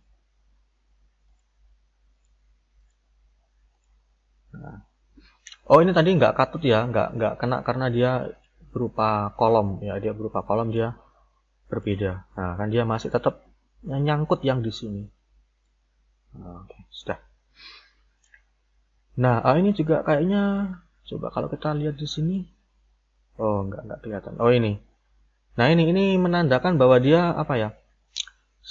Nah. Oh ini tadi nggak katut ya, nggak nggak kena karena dia berupa kolom ya, dia berupa kolom dia berbeda. Nah kan dia masih tetap nyangkut yang di sini. Nah, Oke okay, sudah. Nah ah, ini juga kayaknya coba kalau kita lihat di sini, oh nggak nggak kelihatan. Oh ini. Nah ini ini menandakan bahwa dia apa ya?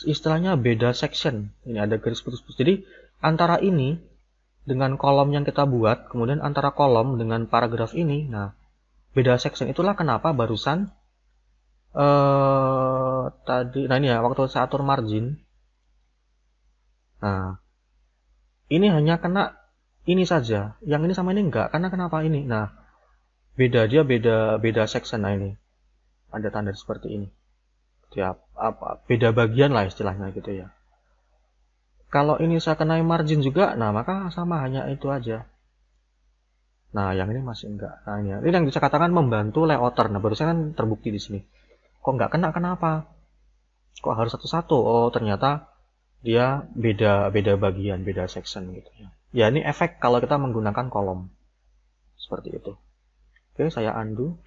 Istilahnya beda section. Ini ada garis putus-putus. Jadi antara ini dengan kolom yang kita buat, kemudian antara kolom dengan paragraf ini, nah beda section itulah kenapa barusan eh, tadi, nah ini ya waktu saya atur margin, nah ini hanya kena ini saja, yang ini sama ini enggak, karena kenapa ini, nah beda dia beda beda section nah ini, ada tanda seperti ini, tiap apa beda bagian lah istilahnya gitu ya kalau ini saya kenai margin juga nah maka sama hanya itu aja nah yang ini masih enggak nah, ini, ini yang bisa katakan membantu layouter nah barusan kan terbukti di sini kok enggak kena kenapa kok harus satu-satu oh ternyata dia beda beda bagian beda section gitu ya ya ini efek kalau kita menggunakan kolom seperti itu oke saya undo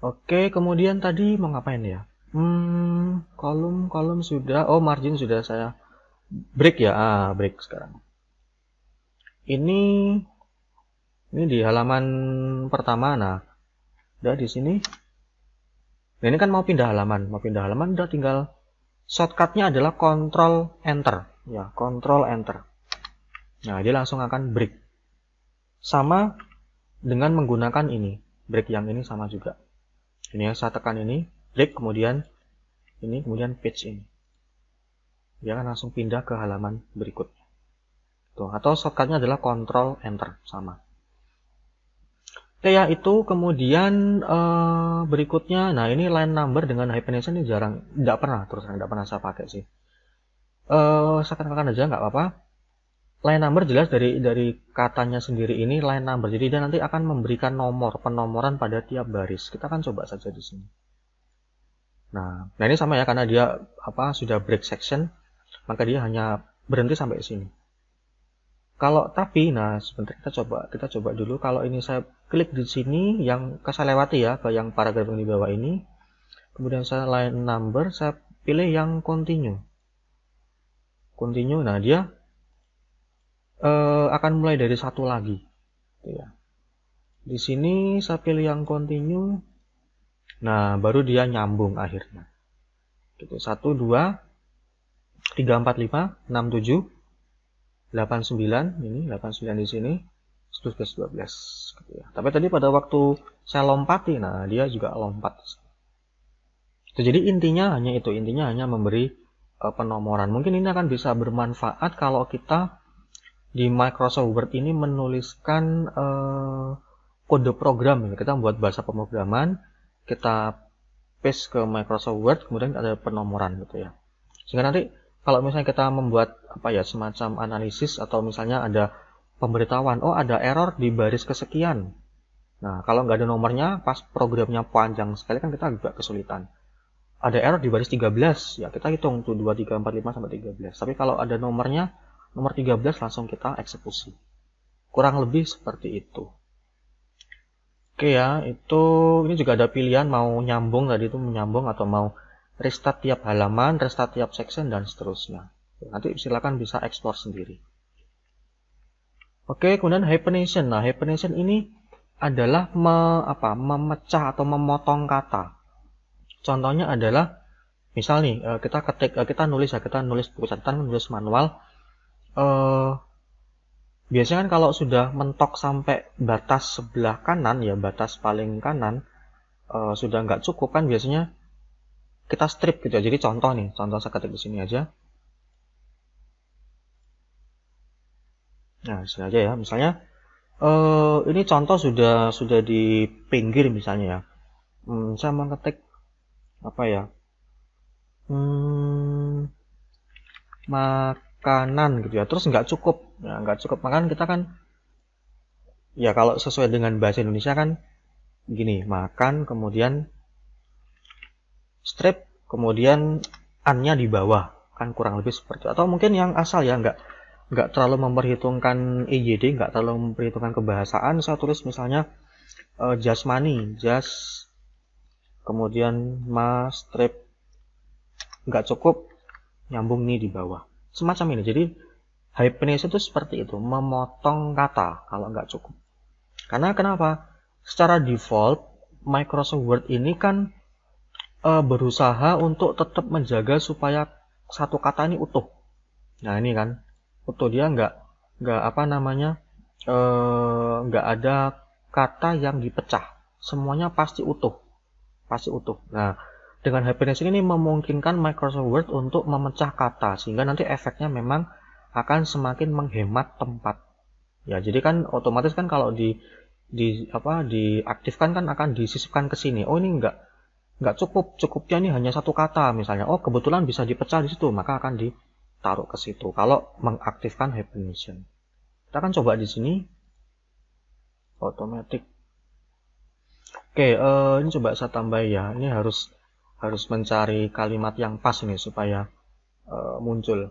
oke kemudian tadi mau ngapain ya Hmm, kolom kolom sudah. Oh, margin sudah saya break ya. Ah, break sekarang. Ini ini di halaman pertama. Nah, udah di sini. Nah, ini kan mau pindah halaman, mau pindah halaman udah tinggal shortcutnya adalah Control Enter. Ya, Control Enter. Nah, dia langsung akan break. Sama dengan menggunakan ini. Break yang ini sama juga. Ini ya, saya tekan ini, klik kemudian ini kemudian page ini dia akan langsung pindah ke halaman berikutnya Tuh, atau shortcutnya adalah Control Enter sama oke ya itu kemudian uh, berikutnya nah ini line number dengan hyphenation ini jarang tidak pernah terus tidak pernah saya pakai sih uh, eh, seakan-akan aja nggak apa-apa line number jelas dari dari katanya sendiri ini line number jadi dia nanti akan memberikan nomor penomoran pada tiap baris kita akan coba saja di sini Nah, nah ini sama ya karena dia apa sudah break section, maka dia hanya berhenti sampai sini. Kalau tapi, nah sebentar kita coba kita coba dulu. Kalau ini saya klik di sini yang saya lewati ya ke yang paragraf yang di bawah ini. Kemudian saya line number, saya pilih yang continue. Continue, nah dia eh, akan mulai dari satu lagi. Gitu ya. Di sini saya pilih yang continue Nah, baru dia nyambung akhirnya. Gitu. 1, 2, 3, 4, 5, 6, 7, 8, 9, Ini 9 di sini. 11 12. Gitu ya. Tapi tadi pada waktu saya lompati, nah dia juga lompat. Gitu. Jadi intinya hanya itu. Intinya hanya memberi uh, penomoran. Mungkin ini akan bisa bermanfaat kalau kita di Microsoft Word ini menuliskan uh, kode program. Kita membuat bahasa pemrograman kita paste ke Microsoft Word kemudian ada penomoran gitu ya sehingga nanti kalau misalnya kita membuat apa ya semacam analisis atau misalnya ada pemberitahuan oh ada error di baris kesekian nah kalau nggak ada nomornya pas programnya panjang sekali kan kita agak kesulitan ada error di baris 13 ya kita hitung tuh 2 3 4 5 sampai 13 tapi kalau ada nomornya nomor 13 langsung kita eksekusi kurang lebih seperti itu Oke ya, itu ini juga ada pilihan mau nyambung tadi itu menyambung atau mau restart tiap halaman, restart tiap section dan seterusnya. Nanti silakan bisa explore sendiri. Oke, kemudian hyphenation. Nah, hyphenation ini adalah me, apa, memecah atau memotong kata. Contohnya adalah misal nih eh, kita ketik eh, kita nulis ya kita nulis buku catatan nulis manual eh biasanya kan kalau sudah mentok sampai batas sebelah kanan ya batas paling kanan uh, sudah nggak cukup kan biasanya kita strip gitu ya. Jadi contoh nih, contoh saya ketik di sini aja. Nah, sini aja ya. Misalnya uh, ini contoh sudah sudah di pinggir misalnya ya. Hmm, saya mau ketik apa ya? Hmm, makanan gitu ya. Terus nggak cukup nah nggak cukup makan kita kan ya kalau sesuai dengan bahasa Indonesia kan gini makan kemudian strip kemudian annya di bawah kan kurang lebih seperti itu. atau mungkin yang asal ya nggak nggak terlalu memperhitungkan IJD nggak terlalu memperhitungkan kebahasaan saya tulis misalnya uh, eh, money just kemudian ma strip nggak cukup nyambung nih di bawah semacam ini jadi Hyphenation itu seperti itu, memotong kata kalau nggak cukup. Karena kenapa? Secara default, Microsoft Word ini kan e, berusaha untuk tetap menjaga supaya satu kata ini utuh. Nah ini kan, utuh dia nggak nggak apa namanya e, nggak ada kata yang dipecah. Semuanya pasti utuh, pasti utuh. Nah dengan Hibernation ini memungkinkan Microsoft Word untuk memecah kata sehingga nanti efeknya memang akan semakin menghemat tempat. Ya, jadi kan otomatis kan kalau di di apa diaktifkan kan akan disisipkan ke sini. Oh, ini enggak nggak cukup cukupnya ini hanya satu kata misalnya oh kebetulan bisa dipecah di situ maka akan ditaruh ke situ kalau mengaktifkan hyphenation kita akan coba di sini automatic oke eh, ini coba saya tambah ya ini harus harus mencari kalimat yang pas ini supaya eh, muncul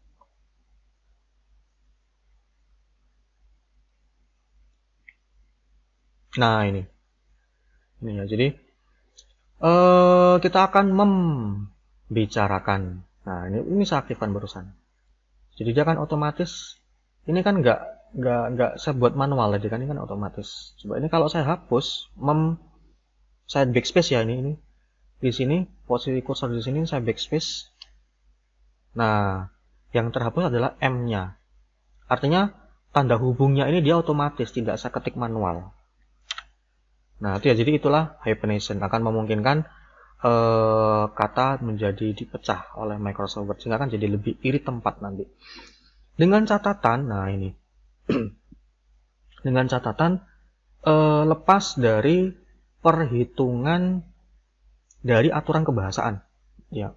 Nah ini, ini ya. Jadi uh, kita akan membicarakan. Nah ini ini saya aktifkan barusan. Jadi dia kan otomatis. Ini kan nggak nggak nggak saya buat manual aja kan ini kan otomatis. Coba ini kalau saya hapus mem saya backspace ya ini ini di sini posisi kursor di sini saya backspace. Nah yang terhapus adalah m-nya. Artinya tanda hubungnya ini dia otomatis tidak saya ketik manual. Nah, itu ya jadi itulah hibernation akan memungkinkan eh, kata menjadi dipecah oleh Microsoft Word sehingga akan jadi lebih irit tempat nanti. Dengan catatan, nah ini. (clears throat) dengan catatan eh, lepas dari perhitungan dari aturan kebahasaan, ya.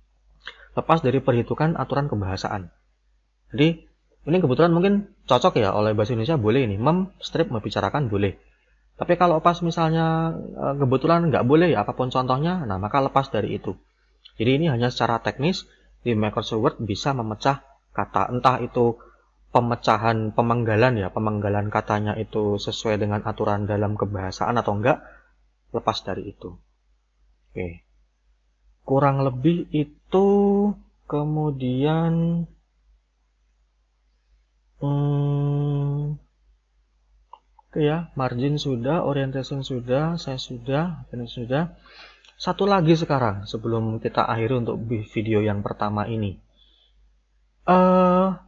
(clears throat) lepas dari perhitungan aturan kebahasaan. Jadi ini kebetulan mungkin cocok ya oleh bahasa Indonesia boleh ini mem strip membicarakan boleh tapi kalau pas misalnya eh, kebetulan nggak boleh ya apapun contohnya, nah maka lepas dari itu. Jadi ini hanya secara teknis di Microsoft Word bisa memecah kata entah itu pemecahan pemenggalan ya, pemenggalan katanya itu sesuai dengan aturan dalam kebahasaan atau enggak, lepas dari itu. Oke. Kurang lebih itu kemudian hmm, Oke ya, margin sudah, orientation sudah, saya sudah, ini sudah. Satu lagi sekarang sebelum kita akhiri untuk video yang pertama ini. Uh,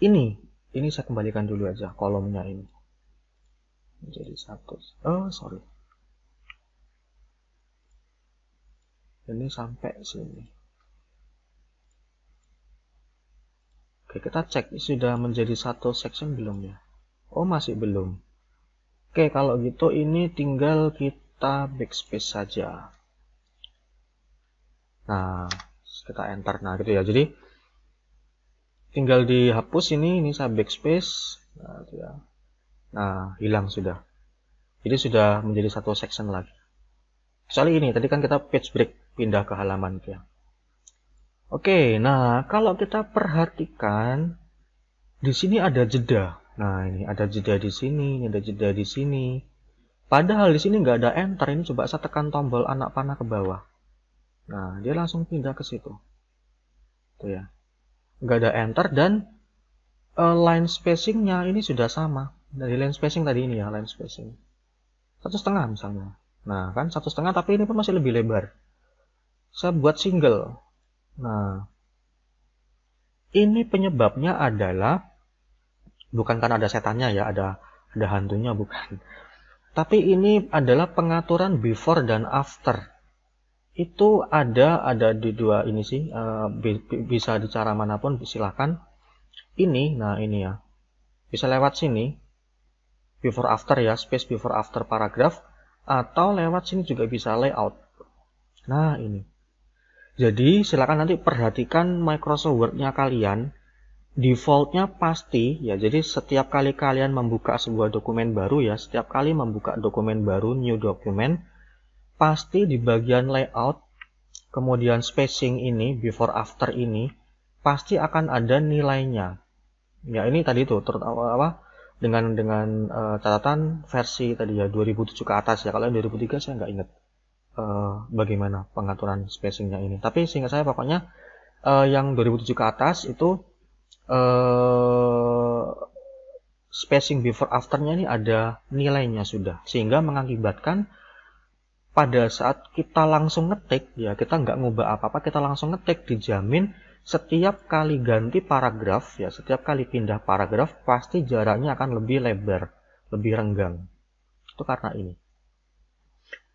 ini, ini saya kembalikan dulu aja kolomnya ini. Jadi satu. Oh, sorry. Ini sampai sini. Oke, kita cek sudah menjadi satu section belum ya? Oh, masih belum. Oke, kalau gitu ini tinggal kita backspace saja. Nah, kita enter. Nah, gitu ya. Jadi tinggal dihapus ini, ini saya backspace. Nah, gitu ya. nah hilang sudah. Jadi sudah menjadi satu section lagi. Kecuali ini, tadi kan kita page break pindah ke halaman gitu ya. Oke, nah kalau kita perhatikan di sini ada jeda. Nah, ini ada jeda di sini, ini ada jeda di sini. Padahal di sini nggak ada enter, ini coba saya tekan tombol anak panah ke bawah. Nah, dia langsung pindah ke situ. Tuh ya. Nggak ada enter dan uh, line spacingnya ini sudah sama. Dari line spacing tadi ini ya, line spacing. Satu setengah misalnya. Nah, kan satu setengah tapi ini pun masih lebih lebar. Saya buat single. Nah, ini penyebabnya adalah bukan karena ada setannya ya ada ada hantunya bukan tapi ini adalah pengaturan before dan after itu ada ada di dua ini sih eh, bisa di cara manapun silahkan ini nah ini ya bisa lewat sini before after ya space before after paragraf. atau lewat sini juga bisa layout nah ini jadi silahkan nanti perhatikan Microsoft Word-nya kalian defaultnya pasti ya jadi setiap kali kalian membuka sebuah dokumen baru ya setiap kali membuka dokumen baru new document pasti di bagian layout kemudian spacing ini before after ini pasti akan ada nilainya ya ini tadi itu terutama apa dengan dengan uh, catatan versi tadi ya 2007 ke atas ya kalau 2003 saya nggak inget uh, eh, bagaimana pengaturan spacingnya ini tapi sehingga saya pokoknya uh, yang 2007 ke atas itu Eh, spacing before afternya ini ada nilainya sudah sehingga mengakibatkan pada saat kita langsung ngetik ya kita nggak ngubah apa-apa kita langsung ngetik dijamin setiap kali ganti paragraf ya setiap kali pindah paragraf pasti jaraknya akan lebih lebar lebih renggang itu karena ini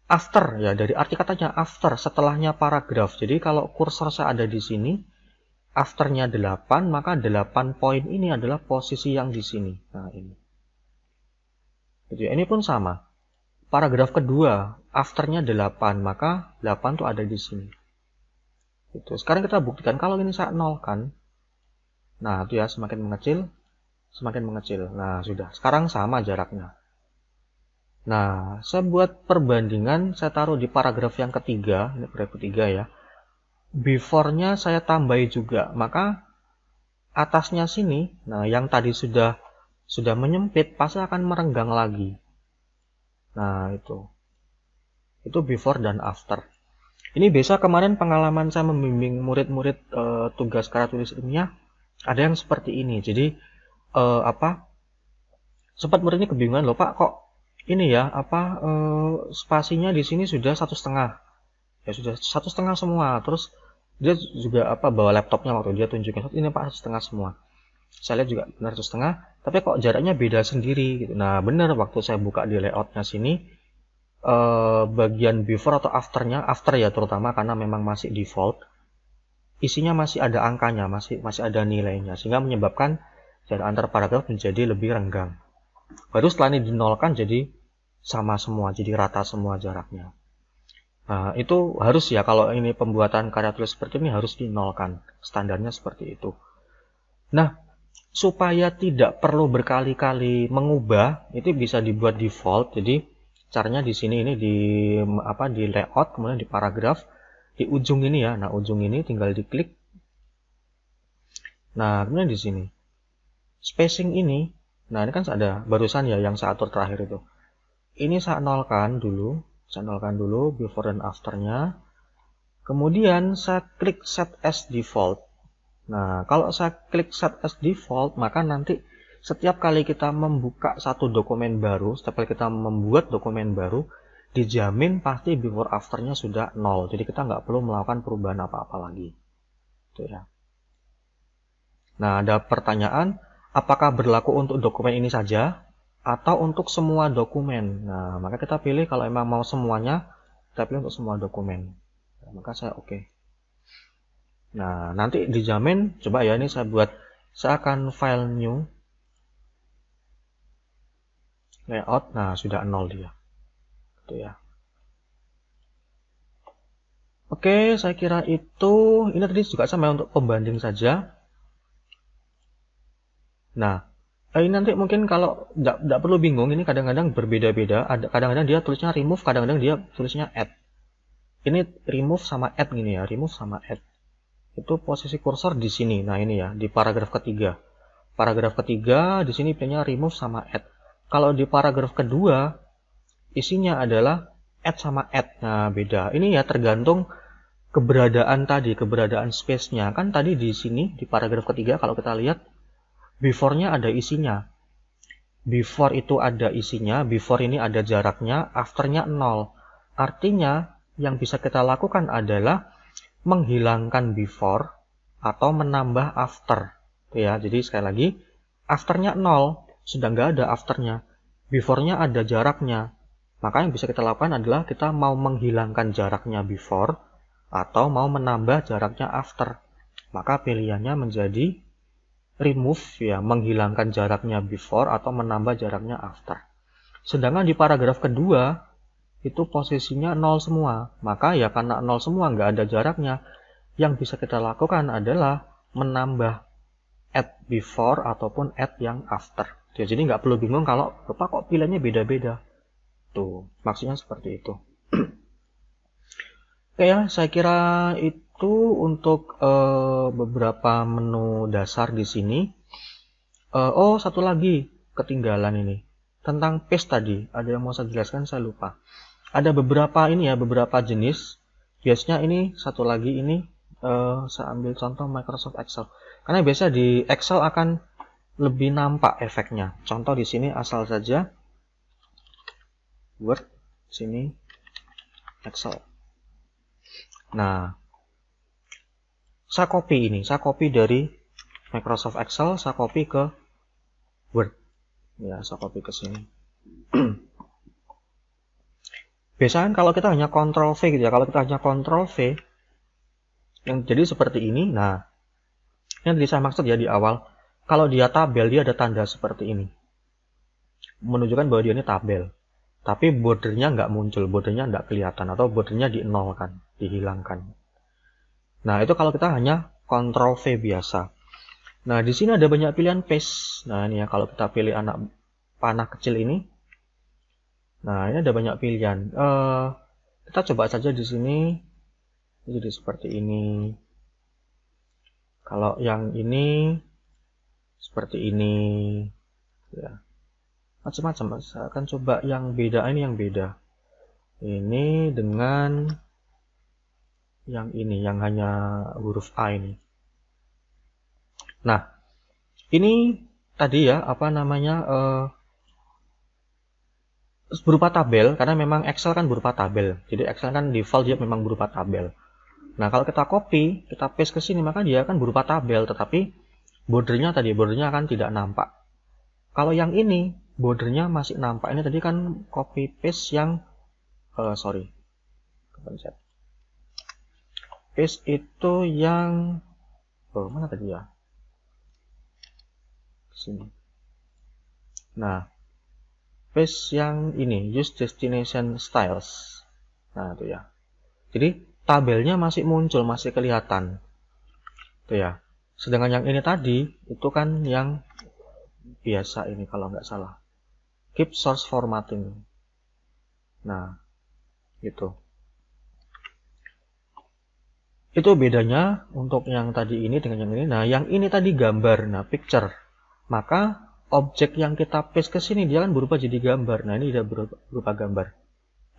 after ya dari arti katanya after setelahnya paragraf jadi kalau kursor saya ada di sini afternya 8 maka 8 poin ini adalah posisi yang di sini nah ini jadi gitu ya. ini pun sama paragraf kedua afternya 8 maka 8 tuh ada di sini itu sekarang kita buktikan kalau ini saya nolkan nah itu ya semakin mengecil semakin mengecil nah sudah sekarang sama jaraknya nah saya buat perbandingan saya taruh di paragraf yang ketiga ini paragraf ketiga ya before-nya saya tambahi juga. Maka atasnya sini, nah yang tadi sudah sudah menyempit pasti akan merenggang lagi. Nah, itu. Itu before dan after. Ini biasa kemarin pengalaman saya membimbing murid-murid e, tugas karya tulis ilmiah ada yang seperti ini. Jadi e, apa? Sempat muridnya kebingungan loh Pak, kok ini ya apa e, spasinya di sini sudah satu setengah ya sudah satu setengah semua terus dia juga apa bawa laptopnya waktu dia tunjukin ini pak setengah semua saya lihat juga benar setengah tapi kok jaraknya beda sendiri gitu. nah benar waktu saya buka di layoutnya sini eh, bagian before atau afternya after ya terutama karena memang masih default isinya masih ada angkanya masih masih ada nilainya sehingga menyebabkan jarak antar paragraf menjadi lebih renggang baru setelah ini dinolkan jadi sama semua jadi rata semua jaraknya Nah, itu harus ya kalau ini pembuatan karya tulis seperti ini harus dinolkan. Standarnya seperti itu. Nah, supaya tidak perlu berkali-kali mengubah, itu bisa dibuat default. Jadi caranya di sini ini di apa di layout kemudian di paragraf di ujung ini ya. Nah, ujung ini tinggal diklik. Nah, kemudian di sini spacing ini, nah ini kan ada barusan ya yang saya atur terakhir itu. Ini saya nolkan dulu, channelkan dulu before dan afternya kemudian saya klik set as default nah kalau saya klik set as default maka nanti setiap kali kita membuka satu dokumen baru setiap kali kita membuat dokumen baru dijamin pasti before afternya sudah nol jadi kita nggak perlu melakukan perubahan apa-apa lagi ya nah ada pertanyaan apakah berlaku untuk dokumen ini saja atau untuk semua dokumen. Nah, maka kita pilih kalau emang mau semuanya, kita pilih untuk semua dokumen. Nah, maka saya oke. Okay. Nah, nanti dijamin, coba ya ini saya buat, saya akan file new, layout, nah sudah nol dia. Gitu ya. Oke, saya kira itu, ini tadi juga sama ya untuk pembanding saja. Nah, eh, nanti mungkin kalau tidak perlu bingung ini kadang-kadang berbeda-beda kadang-kadang dia tulisnya remove kadang-kadang dia tulisnya add ini remove sama add gini ya remove sama add itu posisi kursor di sini nah ini ya di paragraf ketiga paragraf ketiga di sini punya remove sama add kalau di paragraf kedua isinya adalah add sama add nah beda ini ya tergantung keberadaan tadi keberadaan space-nya kan tadi di sini di paragraf ketiga kalau kita lihat Before-nya ada isinya. Before itu ada isinya, before ini ada jaraknya, after-nya 0, Artinya, yang bisa kita lakukan adalah menghilangkan before atau menambah after. Ya, jadi sekali lagi, after-nya 0, sedang nggak ada after-nya. Before-nya ada jaraknya. Maka yang bisa kita lakukan adalah kita mau menghilangkan jaraknya before atau mau menambah jaraknya after. Maka pilihannya menjadi remove ya menghilangkan jaraknya before atau menambah jaraknya after. Sedangkan di paragraf kedua itu posisinya nol semua. Maka ya karena nol semua nggak ada jaraknya, yang bisa kita lakukan adalah menambah at before ataupun at yang after. Ya, jadi nggak perlu bingung kalau apa kok pilihannya beda-beda. Tuh, maksudnya seperti itu. (clears throat) Oke ya, saya kira itu itu untuk uh, beberapa menu dasar di sini. Uh, oh, satu lagi ketinggalan ini. Tentang paste tadi, ada yang mau saya jelaskan, saya lupa. Ada beberapa ini ya, beberapa jenis. Biasanya ini satu lagi ini uh, saya ambil contoh Microsoft Excel. Karena biasanya di Excel akan lebih nampak efeknya. Contoh di sini asal saja Word sini Excel. Nah, saya copy ini, saya copy dari Microsoft Excel, saya copy ke Word. Ya, saya copy ke sini. (clears throat) Biasanya kan kalau kita hanya Ctrl V gitu ya, kalau kita hanya Ctrl V, yang jadi seperti ini, nah, yang tadi saya maksud ya di awal, kalau dia tabel, dia ada tanda seperti ini. Menunjukkan bahwa dia ini tabel. Tapi bordernya nggak muncul, bordernya nggak kelihatan, atau bordernya di nolkan, dihilangkan. Nah, itu kalau kita hanya kontrol V biasa. Nah, di sini ada banyak pilihan paste Nah, ini ya kalau kita pilih anak panah kecil ini. Nah, ini ada banyak pilihan. Uh, kita coba saja di sini. Jadi seperti ini. Kalau yang ini seperti ini. Ya. Macam-macam. Saya akan coba yang beda ini yang beda. Ini dengan yang ini, yang hanya huruf A ini. Nah, ini tadi ya, apa namanya, uh, berupa tabel, karena memang Excel kan berupa tabel. Jadi Excel kan default dia memang berupa tabel. Nah, kalau kita copy, kita paste ke sini, maka dia akan berupa tabel, tetapi bordernya tadi, bordernya akan tidak nampak. Kalau yang ini, bordernya masih nampak. Ini tadi kan copy paste yang, uh, sorry, kepencet is itu yang oh, mana tadi ya sini nah face yang ini use destination styles nah itu ya jadi tabelnya masih muncul masih kelihatan itu ya sedangkan yang ini tadi itu kan yang biasa ini kalau nggak salah keep source formatting nah itu. Itu bedanya untuk yang tadi ini dengan yang ini. Nah, yang ini tadi gambar, nah picture. Maka objek yang kita paste ke sini dia kan berubah jadi gambar. Nah, ini dia berupa, berupa gambar.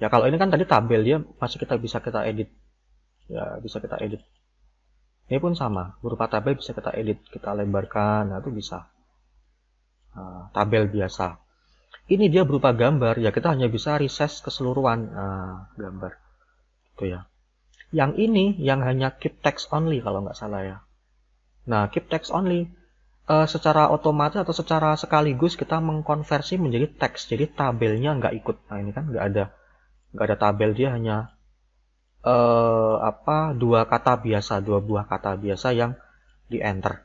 Ya, kalau ini kan tadi tabel dia masih kita bisa kita edit. Ya, bisa kita edit. Ini pun sama, berupa tabel bisa kita edit, kita lembarkan, nah itu bisa. Nah, tabel biasa. Ini dia berupa gambar, ya kita hanya bisa reses keseluruhan nah, gambar. Itu ya. Yang ini yang hanya keep text only kalau nggak salah ya. Nah, keep text only uh, secara otomatis atau secara sekaligus kita mengkonversi menjadi teks. Jadi tabelnya nggak ikut. Nah, ini kan nggak ada nggak ada tabel dia hanya uh, apa dua kata biasa, dua buah kata biasa yang di enter.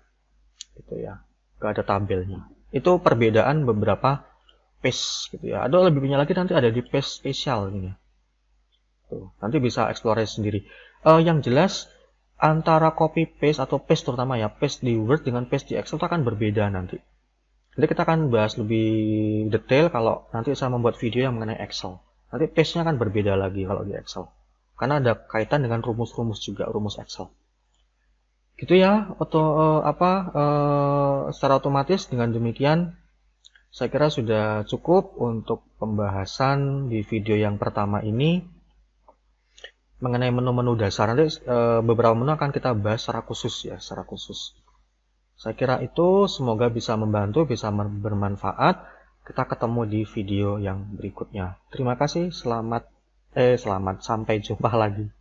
Gitu ya. Nggak ada tabelnya. Itu perbedaan beberapa page gitu ya. Ada lebih banyak lagi nanti ada di page spesial ini. ya. Tuh, gitu. nanti bisa eksplorasi sendiri. Uh, yang jelas antara copy paste atau paste terutama ya paste di Word dengan paste di Excel itu akan berbeda nanti. Nanti kita akan bahas lebih detail kalau nanti saya membuat video yang mengenai Excel. Nanti paste-nya akan berbeda lagi kalau di Excel. Karena ada kaitan dengan rumus-rumus juga, rumus Excel. Gitu ya, atau eh, apa eh, secara otomatis dengan demikian saya kira sudah cukup untuk pembahasan di video yang pertama ini mengenai menu-menu dasar nanti e, beberapa menu akan kita bahas secara khusus ya secara khusus saya kira itu semoga bisa membantu bisa bermanfaat kita ketemu di video yang berikutnya terima kasih selamat eh selamat sampai jumpa lagi